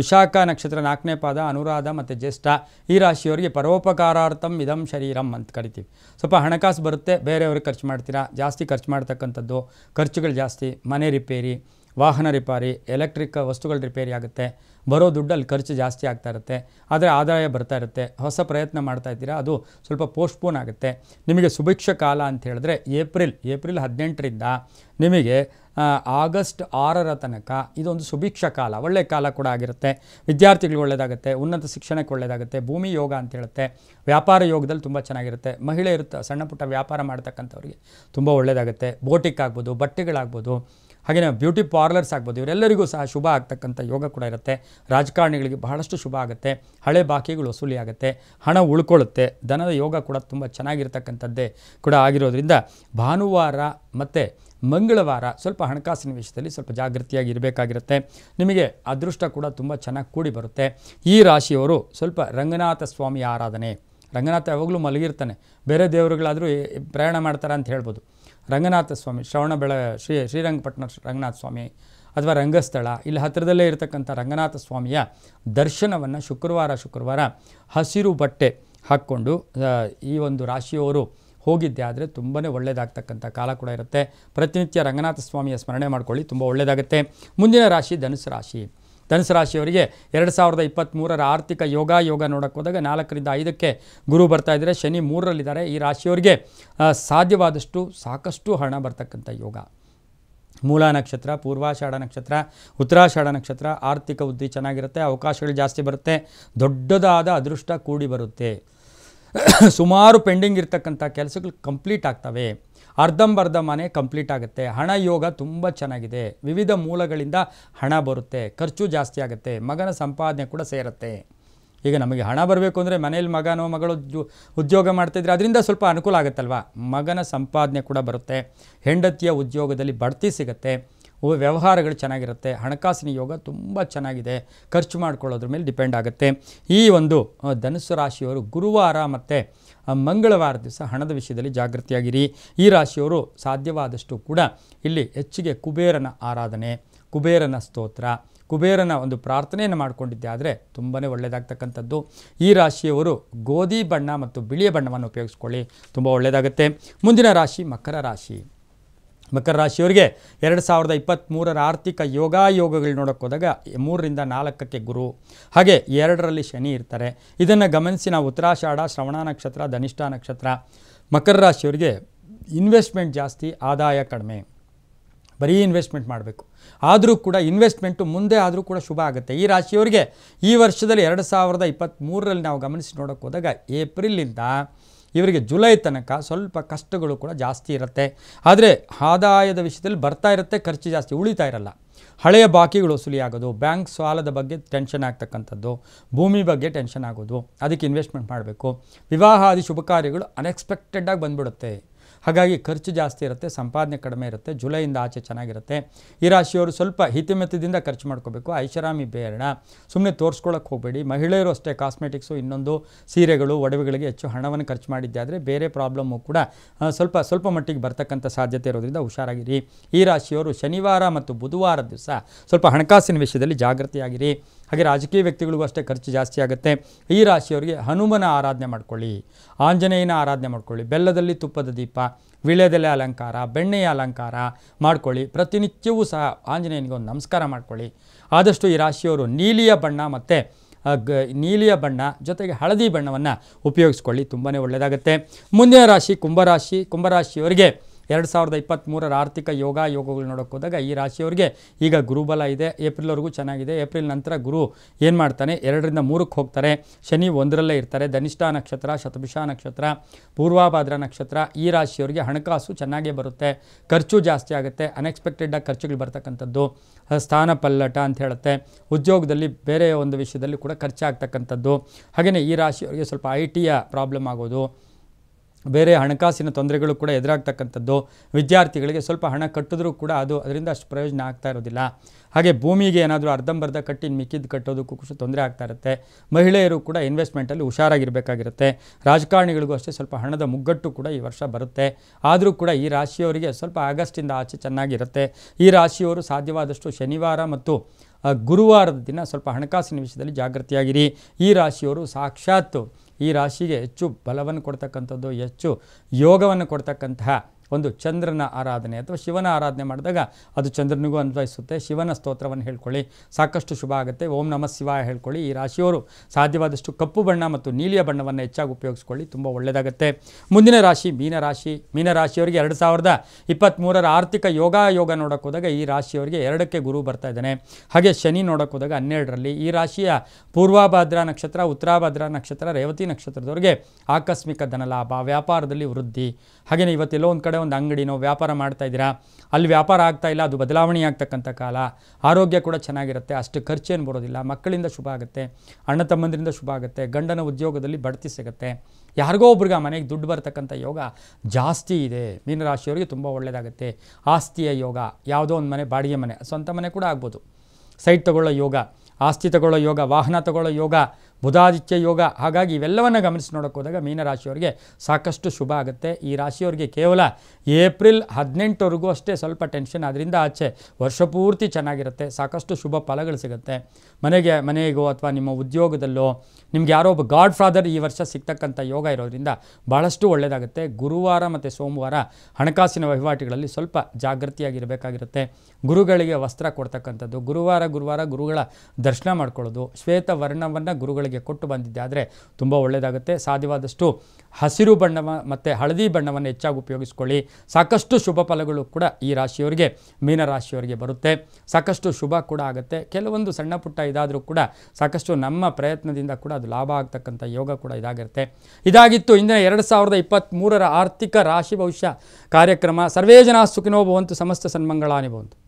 ವಿಶಾಖ ನಕ್ಷತ್ರ ನಾಲ್ಕನೇ ಪಾದ ಅನುರಾಧ ಮತ್ತು ಜ್ಯೇಷ್ಠ ಈ ರಾಶಿಯವರಿಗೆ ಪರೋಪಕಾರಾರ್ಥಂ ಇದಂ ಶರೀರಂ ಅಂತ ಕರಿತೀವಿ ಸ್ವಲ್ಪ ಹಣಕಾಸು ಬರುತ್ತೆ ಬೇರೆಯವ್ರಿಗೆ ಖರ್ಚು ಮಾಡ್ತೀರಾ ಜಾಸ್ತಿ ಖರ್ಚು ಮಾಡ್ತಕ್ಕಂಥದ್ದು ಖರ್ಚುಗಳು ಜಾಸ್ತಿ ಮನೆ ರಿಪೇರಿ ವಾಹನ ರಿಪೇರಿ ಎಲೆಕ್ಟ್ರಿಕ್ ವಸ್ತುಗಳು ರಿಪೇರಿ ಆಗುತ್ತೆ ಬರೋ ದುಡ್ಡಲ್ಲಿ ಖರ್ಚು ಜಾಸ್ತಿ ಆಗ್ತಾ ಇರುತ್ತೆ ಆದರೆ ಆದಾಯ ಬರ್ತಾ ಇರುತ್ತೆ ಹೊಸ ಪ್ರಯತ್ನ ಮಾಡ್ತಾ ಇದ್ದೀರಾ ಅದು ಸ್ವಲ್ಪ ಪೋಸ್ಟ್ಪೋನ್ ಆಗುತ್ತೆ ನಿಮಗೆ ಸುಭಿಕ್ಷ ಕಾಲ ಅಂತ ಹೇಳಿದ್ರೆ ಏಪ್ರಿಲ್ ಏಪ್ರಿಲ್ ಹದಿನೆಂಟರಿಂದ ನಿಮಗೆ ಆಗಸ್ಟ್ ಆರರ ತನಕ ಇದೊಂದು ಸುಭಿಕ್ಷ ಕಾಲ ಒಳ್ಳೆಯ ಕಾಲ ಕೂಡ ಆಗಿರುತ್ತೆ ವಿದ್ಯಾರ್ಥಿಗಳಿಗೆ ಒಳ್ಳೆಯದಾಗುತ್ತೆ ಉನ್ನತ ಶಿಕ್ಷಣಕ್ಕೆ ಒಳ್ಳೆಯದಾಗುತ್ತೆ ಭೂಮಿ ಯೋಗ ಅಂತ ಹೇಳುತ್ತೆ ವ್ಯಾಪಾರ ಯೋಗದಲ್ಲಿ ತುಂಬ ಚೆನ್ನಾಗಿರುತ್ತೆ ಮಹಿಳೆಯರು ಸಣ್ಣ ಪುಟ್ಟ ವ್ಯಾಪಾರ ಮಾಡ್ತಕ್ಕಂಥವ್ರಿಗೆ ತುಂಬ ಒಳ್ಳೆಯದಾಗುತ್ತೆ ಬೋಟಿಕ್ ಆಗ್ಬೋದು ಬಟ್ಟೆಗಳಾಗ್ಬೋದು ಹಾಗೆಯೇ ಬ್ಯೂಟಿ ಪಾರ್ಲರ್ಸ್ ಆಗ್ಬೋದು ಇವರೆಲ್ಲರಿಗೂ ಸಹ ಶುಭ ಆಗ್ತಕ್ಕಂಥ ಯೋಗ ಕೂಡ ಇರುತ್ತೆ ರಾಜಕಾರಣಿಗಳಿಗೆ ಬಹಳಷ್ಟು ಶುಭ ಆಗುತ್ತೆ ಹಳೆ ಬಾಕಿಗಳು ವಸೂಲಿ ಆಗುತ್ತೆ ಹಣ ಉಳ್ಕೊಳ್ಳುತ್ತೆ ಧನದ ಯೋಗ ಕೂಡ ತುಂಬ ಚೆನ್ನಾಗಿರ್ತಕ್ಕಂಥದ್ದೇ ಕೂಡ ಆಗಿರೋದ್ರಿಂದ ಭಾನುವಾರ ಮತ್ತು ಮಂಗಳವಾರ ಸ್ವಲ್ಪ ಹಣಕಾಸಿನ ವಿಷಯದಲ್ಲಿ ಸ್ವಲ್ಪ ಜಾಗೃತಿಯಾಗಿ ಇರಬೇಕಾಗಿರುತ್ತೆ ನಿಮಗೆ ಅದೃಷ್ಟ ಕೂಡ ತುಂಬ ಚೆನ್ನಾಗಿ ಕೂಡಿ ಬರುತ್ತೆ ಈ ರಾಶಿಯವರು ಸ್ವಲ್ಪ ರಂಗನಾಥ ಸ್ವಾಮಿ ಆರಾಧನೆ ರಂಗನಾಥ ಯಾವಾಗಲೂ ಮಲಗಿರ್ತಾನೆ ಬೇರೆ ದೇವರುಗಳಾದರೂ ಪ್ರಯಾಣ ಮಾಡ್ತಾರೆ ಅಂತ ಹೇಳ್ಬೋದು ರಂಗನಾಥ ಸ್ವಾಮಿ ಶ್ರವಣಬೆಳ ಶ್ರೀ ಶ್ರೀರಂಗಪಟ್ಟಣ ರಂಗನಾಥ ಸ್ವಾಮಿ ಅಥವಾ ರಂಗಸ್ಥಳ ಇಲ್ಲಿ ಹತ್ತಿರದಲ್ಲೇ ಇರತಕ್ಕಂಥ ರಂಗನಾಥ ಸ್ವಾಮಿಯ ದರ್ಶನವನ್ನು ಶುಕ್ರವಾರ ಶುಕ್ರವಾರ ಹಸಿರು ಬಟ್ಟೆ ಹಾಕ್ಕೊಂಡು ಈ ಒಂದು ರಾಶಿಯವರು ಹೋಗಿದ್ದೆ ಆದರೆ ತುಂಬಾ ಒಳ್ಳೆಯದಾಗ್ತಕ್ಕಂಥ ಕಾಲ ಕೂಡ ಇರುತ್ತೆ ಪ್ರತಿನಿತ್ಯ ರಂಗನಾಥ ಸ್ವಾಮಿಯ ಸ್ಮರಣೆ ಮಾಡ್ಕೊಳ್ಳಿ ತುಂಬ ಒಳ್ಳೆಯದಾಗುತ್ತೆ ಮುಂದಿನ ರಾಶಿ ಧನುಸು ರಾಶಿ ಧನುಸು ರಾಶಿಯವರಿಗೆ ಎರಡು ಸಾವಿರದ ಇಪ್ಪತ್ತ್ಮೂರರ ಆರ್ಥಿಕ ಯೋಗ ಯೋಗ ನೋಡೋಕ್ಕೆ ಹೋದಾಗ ನಾಲ್ಕರಿಂದ ಐದಕ್ಕೆ ಗುರು ಬರ್ತಾ ಇದ್ದರೆ ಶನಿ ಮೂರರಲ್ಲಿದ್ದಾರೆ ಈ ರಾಶಿಯವರಿಗೆ ಸಾಧ್ಯವಾದಷ್ಟು ಸಾಕಷ್ಟು ಹಣ ಬರ್ತಕ್ಕಂಥ ಯೋಗ ಮೂಲ ನಕ್ಷತ್ರ ಪೂರ್ವಾಷಾಢ ನಕ್ಷತ್ರ ಉತ್ತರಾಷಾಢ ನಕ್ಷತ್ರ ಆರ್ಥಿಕ ಬುದ್ಧಿ ಚೆನ್ನಾಗಿರುತ್ತೆ ಅವಕಾಶಗಳು ಜಾಸ್ತಿ ಬರುತ್ತೆ ದೊಡ್ಡದಾದ ಅದೃಷ್ಟ ಕೂಡಿ ಬರುತ್ತೆ ಸುಮಾರು ಪೆಂಡಿಂಗ್ ಇರ್ತಕ್ಕಂಥ ಕೆಲಸಗಳು ಕಂಪ್ಲೀಟ್ ಆಗ್ತವೆ ಅರ್ಧಂಬರ್ಧ ಮನೆ ಕಂಪ್ಲೀಟ್ ಆಗುತ್ತೆ ಹಣ ಯೋಗ ತುಂಬ ಚೆನ್ನಾಗಿದೆ ವಿವಿಧ ಮೂಲಗಳಿಂದ ಹಣ ಬರುತ್ತೆ ಖರ್ಚು ಜಾಸ್ತಿ ಆಗುತ್ತೆ ಮಗನ ಸಂಪಾದನೆ ಕೂಡ ಸೇರುತ್ತೆ ಈಗ ನಮಗೆ ಹಣ ಬರಬೇಕು ಅಂದರೆ ಮನೇಲಿ ಮಗನೋ ಮಗಳು ಉದ್ಯೋಗ ಮಾಡ್ತಿದ್ರೆ ಅದರಿಂದ ಸ್ವಲ್ಪ ಅನುಕೂಲ ಆಗುತ್ತಲ್ವ ಮಗನ ಸಂಪಾದನೆ ಕೂಡ ಬರುತ್ತೆ ಹೆಂಡತಿಯ ಉದ್ಯೋಗದಲ್ಲಿ ಬಡ್ತಿ ಸಿಗುತ್ತೆ ವ್ಯವಹಾರಗಳು ಚೆನ್ನಾಗಿರುತ್ತೆ ಹಣಕಾಸಿನ ಯೋಗ ತುಂಬ ಚೆನ್ನಾಗಿದೆ ಖರ್ಚು ಮಾಡ್ಕೊಳ್ಳೋದ್ರ ಮೇಲೆ ಡಿಪೆಂಡ್ ಆಗುತ್ತೆ ಈ ಒಂದು ಧನುಸು ರಾಶಿಯವರು ಗುರುವಾರ ಮತ್ತು ಮಂಗಳವಾರ ದಿವಸ ಹಣದ ವಿಷಯದಲ್ಲಿ ಜಾಗೃತಿಯಾಗಿರಿ ಈ ರಾಶಿಯವರು ಸಾಧ್ಯವಾದಷ್ಟು ಕೂಡ ಇಲ್ಲಿ ಹೆಚ್ಚಿಗೆ ಕುಬೇರನ ಆರಾಧನೆ ಕುಬೇರನ ಸ್ತೋತ್ರ ಕುಬೇರನ ಒಂದು ಪ್ರಾರ್ಥನೆಯನ್ನು ಮಾಡಿಕೊಂಡಿದ್ದೆ ಆದರೆ ತುಂಬಾ ಒಳ್ಳೆಯದಾಗ್ತಕ್ಕಂಥದ್ದು ಈ ರಾಶಿಯವರು ಗೋಧಿ ಬಣ್ಣ ಮತ್ತು ಬಿಳಿಯ ಬಣ್ಣವನ್ನು ಉಪಯೋಗಿಸ್ಕೊಳ್ಳಿ ತುಂಬ ಒಳ್ಳೆಯದಾಗುತ್ತೆ ಮುಂದಿನ ರಾಶಿ ಮಕರ ರಾಶಿ ಮಕರ ರಾಶಿಯವರಿಗೆ ಎರಡು ಸಾವಿರದ ಇಪ್ಪತ್ತ್ಮೂರರ ಆರ್ಥಿಕ ಯೋಗಾಯೋಗಗಳು ನೋಡೋಕ್ಕೆ ಹೋದಾಗ ಮೂರರಿಂದ ನಾಲ್ಕಕ್ಕೆ ಗುರು ಹಾಗೆ ಎರಡರಲ್ಲಿ ಶನಿ ಇರ್ತಾರೆ ಇದನ್ನು ಗಮನಿಸಿ ನಾವು ಉತ್ತರಾಷಾಢ ಶ್ರವಣ ನಕ್ಷತ್ರ ಧನಿಷ್ಠ ನಕ್ಷತ್ರ ಮಕರ ರಾಶಿಯವರಿಗೆ ಇನ್ವೆಸ್ಟ್ಮೆಂಟ್ ಜಾಸ್ತಿ ಆದಾಯ ಕಡಿಮೆ ಬರೀ ಇನ್ವೆಸ್ಟ್ಮೆಂಟ್ ಮಾಡಬೇಕು ಆದರೂ ಕೂಡ ಇನ್ವೆಸ್ಟ್ಮೆಂಟು ಮುಂದೆ ಆದರೂ ಕೂಡ ಶುಭ ಆಗುತ್ತೆ ಈ ರಾಶಿಯವರಿಗೆ ಈ ವರ್ಷದಲ್ಲಿ ಎರಡು ಸಾವಿರದ ಇಪ್ಪತ್ತ್ಮೂರರಲ್ಲಿ ನಾವು ಗಮನಿಸಿ ನೋಡೋಕ್ಕೆ ಹೋದಾಗ ಏಪ್ರಿಲಿಂದ ಇವರಿಗೆ ಜುಲೈ ತನಕ ಸ್ವಲ್ಪ ಕಷ್ಟಗಳು ಕೂಡ ಜಾಸ್ತಿ ಇರುತ್ತೆ ಆದರೆ ಆದಾಯದ ವಿಷಯದಲ್ಲಿ ಬರ್ತಾ ಇರುತ್ತೆ ಖರ್ಚು ಜಾಸ್ತಿ ಉಳಿತಾ ಇರಲ್ಲ ಹಳೆಯ ಬಾಕಿಗಳು ಆಗೋದು ಬ್ಯಾಂಕ್ ಸಾಲದ ಬಗ್ಗೆ ಟೆನ್ಷನ್ ಆಗ್ತಕ್ಕಂಥದ್ದು ಭೂಮಿ ಬಗ್ಗೆ ಟೆನ್ಷನ್ ಆಗೋದು ಅದಕ್ಕೆ ಇನ್ವೆಸ್ಟ್ಮೆಂಟ್ ಮಾಡಬೇಕು ವಿವಾಹ ಆದಿ ಶುಭ ಕಾರ್ಯಗಳು ಆಗಿ ಬಂದ್ಬಿಡುತ್ತೆ ಹಾಗಾಗಿ ಖರ್ಚು ಜಾಸ್ತಿ ಇರುತ್ತೆ ಸಂಪಾದನೆ ಕಡಿಮೆ ಇರುತ್ತೆ ಜುಲೈಯಿಂದ ಆಚೆ ಚೆನ್ನಾಗಿರುತ್ತೆ ಈ ರಾಶಿಯವರು ಸ್ವಲ್ಪ ಹಿತಿಮಿತದಿಂದ ಖರ್ಚು ಮಾಡ್ಕೋಬೇಕು ಐಷಾರಾಮಿ ಬೇರಣ ಸುಮ್ಮನೆ ತೋರಿಸ್ಕೊಳ್ಳೋಕೆ ಹೋಗಬೇಡಿ ಮಹಿಳೆಯರು ಅಷ್ಟೇ ಕಾಸ್ಮೆಟಿಕ್ಸು ಇನ್ನೊಂದು ಸೀರೆಗಳು ಒಡವೆಗಳಿಗೆ ಹೆಚ್ಚು ಹಣವನ್ನು ಖರ್ಚು ಆದರೆ ಬೇರೆ ಪ್ರಾಬ್ಲಮ್ಮು ಕೂಡ ಸ್ವಲ್ಪ ಸ್ವಲ್ಪ ಮಟ್ಟಿಗೆ ಬರ್ತಕ್ಕಂಥ ಸಾಧ್ಯತೆ ಇರೋದ್ರಿಂದ ಹುಷಾರಾಗಿರಿ ಈ ರಾಶಿಯವರು ಶನಿವಾರ ಮತ್ತು ಬುಧವಾರ ದಿವಸ ಸ್ವಲ್ಪ ಹಣಕಾಸಿನ ವಿಷಯದಲ್ಲಿ ಜಾಗೃತಿಯಾಗಿರಿ ಹಾಗೆ ರಾಜಕೀಯ ವ್ಯಕ್ತಿಗಳಿಗೂ ಅಷ್ಟೇ ಖರ್ಚು ಜಾಸ್ತಿ ಆಗುತ್ತೆ ಈ ರಾಶಿಯವರಿಗೆ ಹನುಮನ ಆರಾಧನೆ ಮಾಡ್ಕೊಳ್ಳಿ ಆಂಜನೇಯನ ಆರಾಧನೆ ಮಾಡ್ಕೊಳ್ಳಿ ಬೆಲ್ಲದಲ್ಲಿ ತುಪ್ಪದ ದೀಪ ವಿಳೆದೆಲೆ ಅಲಂಕಾರ ಬೆಣ್ಣೆಯ ಅಲಂಕಾರ ಮಾಡ್ಕೊಳ್ಳಿ ಪ್ರತಿನಿತ್ಯವೂ ಸಹ ಆಂಜನೇಯನಿಗೆ ಒಂದು ನಮಸ್ಕಾರ ಮಾಡ್ಕೊಳ್ಳಿ ಆದಷ್ಟು ಈ ರಾಶಿಯವರು ನೀಲಿಯ ಬಣ್ಣ ಮತ್ತು ಗ ನೀಲಿಯ ಬಣ್ಣ ಜೊತೆಗೆ ಹಳದಿ ಬಣ್ಣವನ್ನು ಉಪಯೋಗಿಸ್ಕೊಳ್ಳಿ ತುಂಬಾ ಒಳ್ಳೆಯದಾಗುತ್ತೆ ಮುಂದಿನ ರಾಶಿ ಕುಂಭರಾಶಿ ಕುಂಭರಾಶಿಯವರಿಗೆ ಎರಡು ಸಾವಿರದ ಇಪ್ಪತ್ತ್ಮೂರರ ಆರ್ಥಿಕ ಯೋಗ ಯೋಗಗಳು ಹೋದಾಗ ಈ ರಾಶಿಯವರಿಗೆ ಈಗ ಗುರುಬಲ ಇದೆ ಏಪ್ರಿಲ್ವರೆಗೂ ಚೆನ್ನಾಗಿದೆ ಏಪ್ರಿಲ್ ನಂತರ ಗುರು ಏನು ಮಾಡ್ತಾನೆ ಎರಡರಿಂದ ಮೂರಕ್ಕೆ ಹೋಗ್ತಾರೆ ಶನಿ ಒಂದರಲ್ಲೇ ಇರ್ತಾರೆ ಧನಿಷ್ಠ ನಕ್ಷತ್ರ ಶತಭಿಷ ನಕ್ಷತ್ರ ಪೂರ್ವಾಭಾದ್ರ ನಕ್ಷತ್ರ ಈ ರಾಶಿಯವರಿಗೆ ಹಣಕಾಸು ಚೆನ್ನಾಗೇ ಬರುತ್ತೆ ಖರ್ಚು ಜಾಸ್ತಿ ಆಗುತ್ತೆ ಅನ್ಎಕ್ಸ್ಪೆಕ್ಟೆಡಾಗಿ ಖರ್ಚುಗಳು ಬರ್ತಕ್ಕಂಥದ್ದು ಸ್ಥಾನ ಪಲ್ಲಟ ಅಂತ ಹೇಳುತ್ತೆ ಉದ್ಯೋಗದಲ್ಲಿ ಬೇರೆ ಒಂದು ವಿಷಯದಲ್ಲಿ ಕೂಡ ಖರ್ಚಾಗ್ತಕ್ಕಂಥದ್ದು ಹಾಗೆಯೇ ಈ ರಾಶಿಯವರಿಗೆ ಸ್ವಲ್ಪ ಐ ಟಿಯ ಪ್ರಾಬ್ಲಮ್ ಆಗೋದು ಬೇರೆ ಹಣಕಾಸಿನ ತೊಂದರೆಗಳು ಕೂಡ ಎದುರಾಗ್ತಕ್ಕಂಥದ್ದು ವಿದ್ಯಾರ್ಥಿಗಳಿಗೆ ಸ್ವಲ್ಪ ಹಣ ಕಟ್ಟಿದ್ರೂ ಕೂಡ ಅದು ಅದರಿಂದ ಅಷ್ಟು ಪ್ರಯೋಜನ ಆಗ್ತಾ ಇರೋದಿಲ್ಲ ಹಾಗೆ ಭೂಮಿಗೆ ಏನಾದರೂ ಅರ್ಧಂಬರ್ಧ ಕಟ್ಟಿ ಮಿಕ್ಕಿದ್ದು ಕಟ್ಟೋದಕ್ಕೂ ಕೂಡ ತೊಂದರೆ ಆಗ್ತಾ ಇರುತ್ತೆ ಮಹಿಳೆಯರು ಕೂಡ ಇನ್ವೆಸ್ಟ್ಮೆಂಟಲ್ಲಿ ಹುಷಾರಾಗಿರಬೇಕಾಗಿರುತ್ತೆ ರಾಜಕಾರಣಿಗಳಿಗೂ ಅಷ್ಟೇ ಸ್ವಲ್ಪ ಹಣದ ಮುಗ್ಗಟ್ಟು ಕೂಡ ಈ ವರ್ಷ ಬರುತ್ತೆ ಆದರೂ ಕೂಡ ಈ ರಾಶಿಯವರಿಗೆ ಸ್ವಲ್ಪ ಆಗಸ್ಟಿಂದ ಆಚೆ ಚೆನ್ನಾಗಿರುತ್ತೆ ಈ ರಾಶಿಯವರು ಸಾಧ್ಯವಾದಷ್ಟು ಶನಿವಾರ ಮತ್ತು ಗುರುವಾರದ ದಿನ ಸ್ವಲ್ಪ ಹಣಕಾಸಿನ ವಿಷಯದಲ್ಲಿ ಜಾಗೃತಿಯಾಗಿರಿ ಈ ರಾಶಿಯವರು ಸಾಕ್ಷಾತ್ ಈ ರಾಶಿಗೆ ಹೆಚ್ಚು ಬಲವನ್ನು ಕೊಡ್ತಕ್ಕಂಥದ್ದು ಹೆಚ್ಚು ಯೋಗವನ್ನು ಕೊಡ್ತಕ್ಕಂತಹ ಒಂದು ಚಂದ್ರನ ಆರಾಧನೆ ಅಥವಾ ಶಿವನ ಆರಾಧನೆ ಮಾಡಿದಾಗ ಅದು ಚಂದ್ರನಿಗೂ ಅನ್ವಯಿಸುತ್ತೆ ಶಿವನ ಸ್ತೋತ್ರವನ್ನು ಹೇಳ್ಕೊಳ್ಳಿ ಸಾಕಷ್ಟು ಶುಭ ಆಗುತ್ತೆ ಓಂ ನಮಃ ಶಿವಾಯ ಹೇಳ್ಕೊಳ್ಳಿ ಈ ರಾಶಿಯವರು ಸಾಧ್ಯವಾದಷ್ಟು ಕಪ್ಪು ಬಣ್ಣ ಮತ್ತು ನೀಲಿಯ ಬಣ್ಣವನ್ನು ಹೆಚ್ಚಾಗಿ ಉಪಯೋಗಿಸ್ಕೊಳ್ಳಿ ತುಂಬ ಒಳ್ಳೆಯದಾಗುತ್ತೆ ಮುಂದಿನ ರಾಶಿ ಮೀನರಾಶಿ ಮೀನರಾಶಿಯವರಿಗೆ ಎರಡು ಸಾವಿರದ ಇಪ್ಪತ್ತ್ಮೂರರ ಆರ್ಥಿಕ ಯೋಗ ಯೋಗ ನೋಡೋಕೆ ಹೋದಾಗ ಈ ರಾಶಿಯವರಿಗೆ ಎರಡಕ್ಕೆ ಗುರು ಬರ್ತಾ ಇದ್ದಾನೆ ಹಾಗೆ ಶನಿ ನೋಡೋಕೆ ಹೋದಾಗ ಹನ್ನೆರಡರಲ್ಲಿ ಈ ರಾಶಿಯ ಪೂರ್ವಾಭದ್ರಾ ನಕ್ಷತ್ರ ಉತ್ತರಾಭಾದ್ರಾ ನಕ್ಷತ್ರ ರೇವತಿ ನಕ್ಷತ್ರದವರಿಗೆ ಆಕಸ್ಮಿಕ ಧನಲಾಭ ವ್ಯಾಪಾರದಲ್ಲಿ ವೃದ್ಧಿ ಹಾಗೆಯೇ ಇವತ್ತೆಲ್ಲೋ ಒಂದು ಕಡೆ ಯಾವುದೇ ಒಂದು ಅಂಗಡಿನೋ ವ್ಯಾಪಾರ ಮಾಡ್ತಾ ಇದ್ದೀರಾ ಅಲ್ಲಿ ವ್ಯಾಪಾರ ಆಗ್ತಾ ಇಲ್ಲ ಅದು ಬದಲಾವಣೆ ಆಗ್ತಕ್ಕಂಥ ಕಾಲ ಆರೋಗ್ಯ ಕೂಡ ಚೆನ್ನಾಗಿರುತ್ತೆ ಅಷ್ಟು ಖರ್ಚೇನು ಬರೋದಿಲ್ಲ ಮಕ್ಕಳಿಂದ ಶುಭ ಆಗುತ್ತೆ ಅಣ್ಣ ತಮ್ಮಂದರಿಂದ ಶುಭ ಆಗುತ್ತೆ ಗಂಡನ ಉದ್ಯೋಗದಲ್ಲಿ ಬಡ್ತಿ ಸಿಗುತ್ತೆ ಯಾರಿಗೋ ಒಬ್ರಿಗೆ ಆ ಮನೆಗೆ ದುಡ್ಡು ಬರ್ತಕ್ಕಂಥ ಯೋಗ ಜಾಸ್ತಿ ಇದೆ ಮೀನರಾಶಿಯವರಿಗೆ ತುಂಬ ಒಳ್ಳೆಯದಾಗುತ್ತೆ ಆಸ್ತಿಯ ಯೋಗ ಯಾವುದೋ ಒಂದು ಮನೆ ಬಾಡಿಗೆ ಮನೆ ಸ್ವಂತ ಮನೆ ಕೂಡ ಆಗ್ಬೋದು ಸೈಟ್ ತಗೊಳ್ಳೋ ಯೋಗ ಆಸ್ತಿ ತಗೊಳ್ಳೋ ಯೋಗ ವಾಹನ ತಗೊಳ್ಳೋ ಯೋಗ ಬುಧಾದಿತ್ಯ ಯೋಗ ಹಾಗಾಗಿ ಇವೆಲ್ಲವನ್ನು ಗಮನಿಸಿ ನೋಡೋಕೆ ಹೋದಾಗ ಮೀನರಾಶಿಯವರಿಗೆ ಸಾಕಷ್ಟು ಶುಭ ಆಗುತ್ತೆ ಈ ರಾಶಿಯವರಿಗೆ ಕೇವಲ ಏಪ್ರಿಲ್ ಹದಿನೆಂಟವರೆಗೂ ಅಷ್ಟೇ ಸ್ವಲ್ಪ ಟೆನ್ಷನ್ ಅದರಿಂದ ಆಚೆ ವರ್ಷಪೂರ್ತಿ ಚೆನ್ನಾಗಿರುತ್ತೆ ಸಾಕಷ್ಟು ಶುಭ ಫಲಗಳು ಸಿಗುತ್ತೆ ಮನೆಗೆ ಮನೆಗೋ ಅಥವಾ ನಿಮ್ಮ ಉದ್ಯೋಗದಲ್ಲೋ ನಿಮ್ಗೆ ಯಾರೋ ಒಬ್ಬ ಗಾಡ್ ಫಾದರ್ ಈ ವರ್ಷ ಸಿಗ್ತಕ್ಕಂಥ ಯೋಗ ಇರೋದ್ರಿಂದ ಭಾಳಷ್ಟು ಒಳ್ಳೆಯದಾಗುತ್ತೆ ಗುರುವಾರ ಮತ್ತು ಸೋಮವಾರ ಹಣಕಾಸಿನ ವಹಿವಾಟುಗಳಲ್ಲಿ ಸ್ವಲ್ಪ ಜಾಗೃತಿಯಾಗಿರಬೇಕಾಗಿರುತ್ತೆ ಗುರುಗಳಿಗೆ ವಸ್ತ್ರ ಕೊಡ್ತಕ್ಕಂಥದ್ದು ಗುರುವಾರ ಗುರುವಾರ ಗುರುಗಳ ದರ್ಶನ ಮಾಡ್ಕೊಳ್ಳೋದು ಶ್ವೇತ ವರ್ಣವನ್ನು ಗುರುಗಳಿಗೆ ಕೊಟ್ಟು ಬಂದಿದ್ದೆ ಆದರೆ ತುಂಬ ಒಳ್ಳೆಯದಾಗುತ್ತೆ ಸಾಧ್ಯವಾದಷ್ಟು ಹಸಿರು ಬಣ್ಣ ಮತ್ತು ಹಳದಿ ಬಣ್ಣವನ್ನು ಹೆಚ್ಚಾಗಿ ಉಪಯೋಗಿಸ್ಕೊಳ್ಳಿ ಸಾಕಷ್ಟು ಶುಭ ಫಲಗಳು ಕೂಡ ಈ ರಾಶಿಯವರಿಗೆ ಮೀನರಾಶಿಯವರಿಗೆ ಬರುತ್ತೆ ಸಾಕಷ್ಟು ಶುಭ ಕೂಡ ಆಗುತ್ತೆ ಕೆಲವೊಂದು ಸಣ್ಣ ಪುಟ್ಟ ಇದಾದರೂ ಕೂಡ ಸಾಕಷ್ಟು ನಮ್ಮ ಪ್ರಯತ್ನದಿಂದ ಕೂಡ ಅದು ಲಾಭ ಆಗ್ತಕ್ಕಂಥ ಯೋಗ ಕೂಡ ಇದಾಗಿರುತ್ತೆ ಇದಾಗಿತ್ತು ಇಂದಿನ ಎರಡು ಸಾವಿರದ ಮೂರರ ಆರ್ಥಿಕ ರಾಶಿ ಭವಿಷ್ಯ ಕಾರ್ಯಕ್ರಮ ಸರ್ವೇ ಜನ ಸುಖಿನೋ ಭವಂತು ಸಮಸ್ತ ಸನ್ಮಂಗಳಾನಿ ಭವಂತು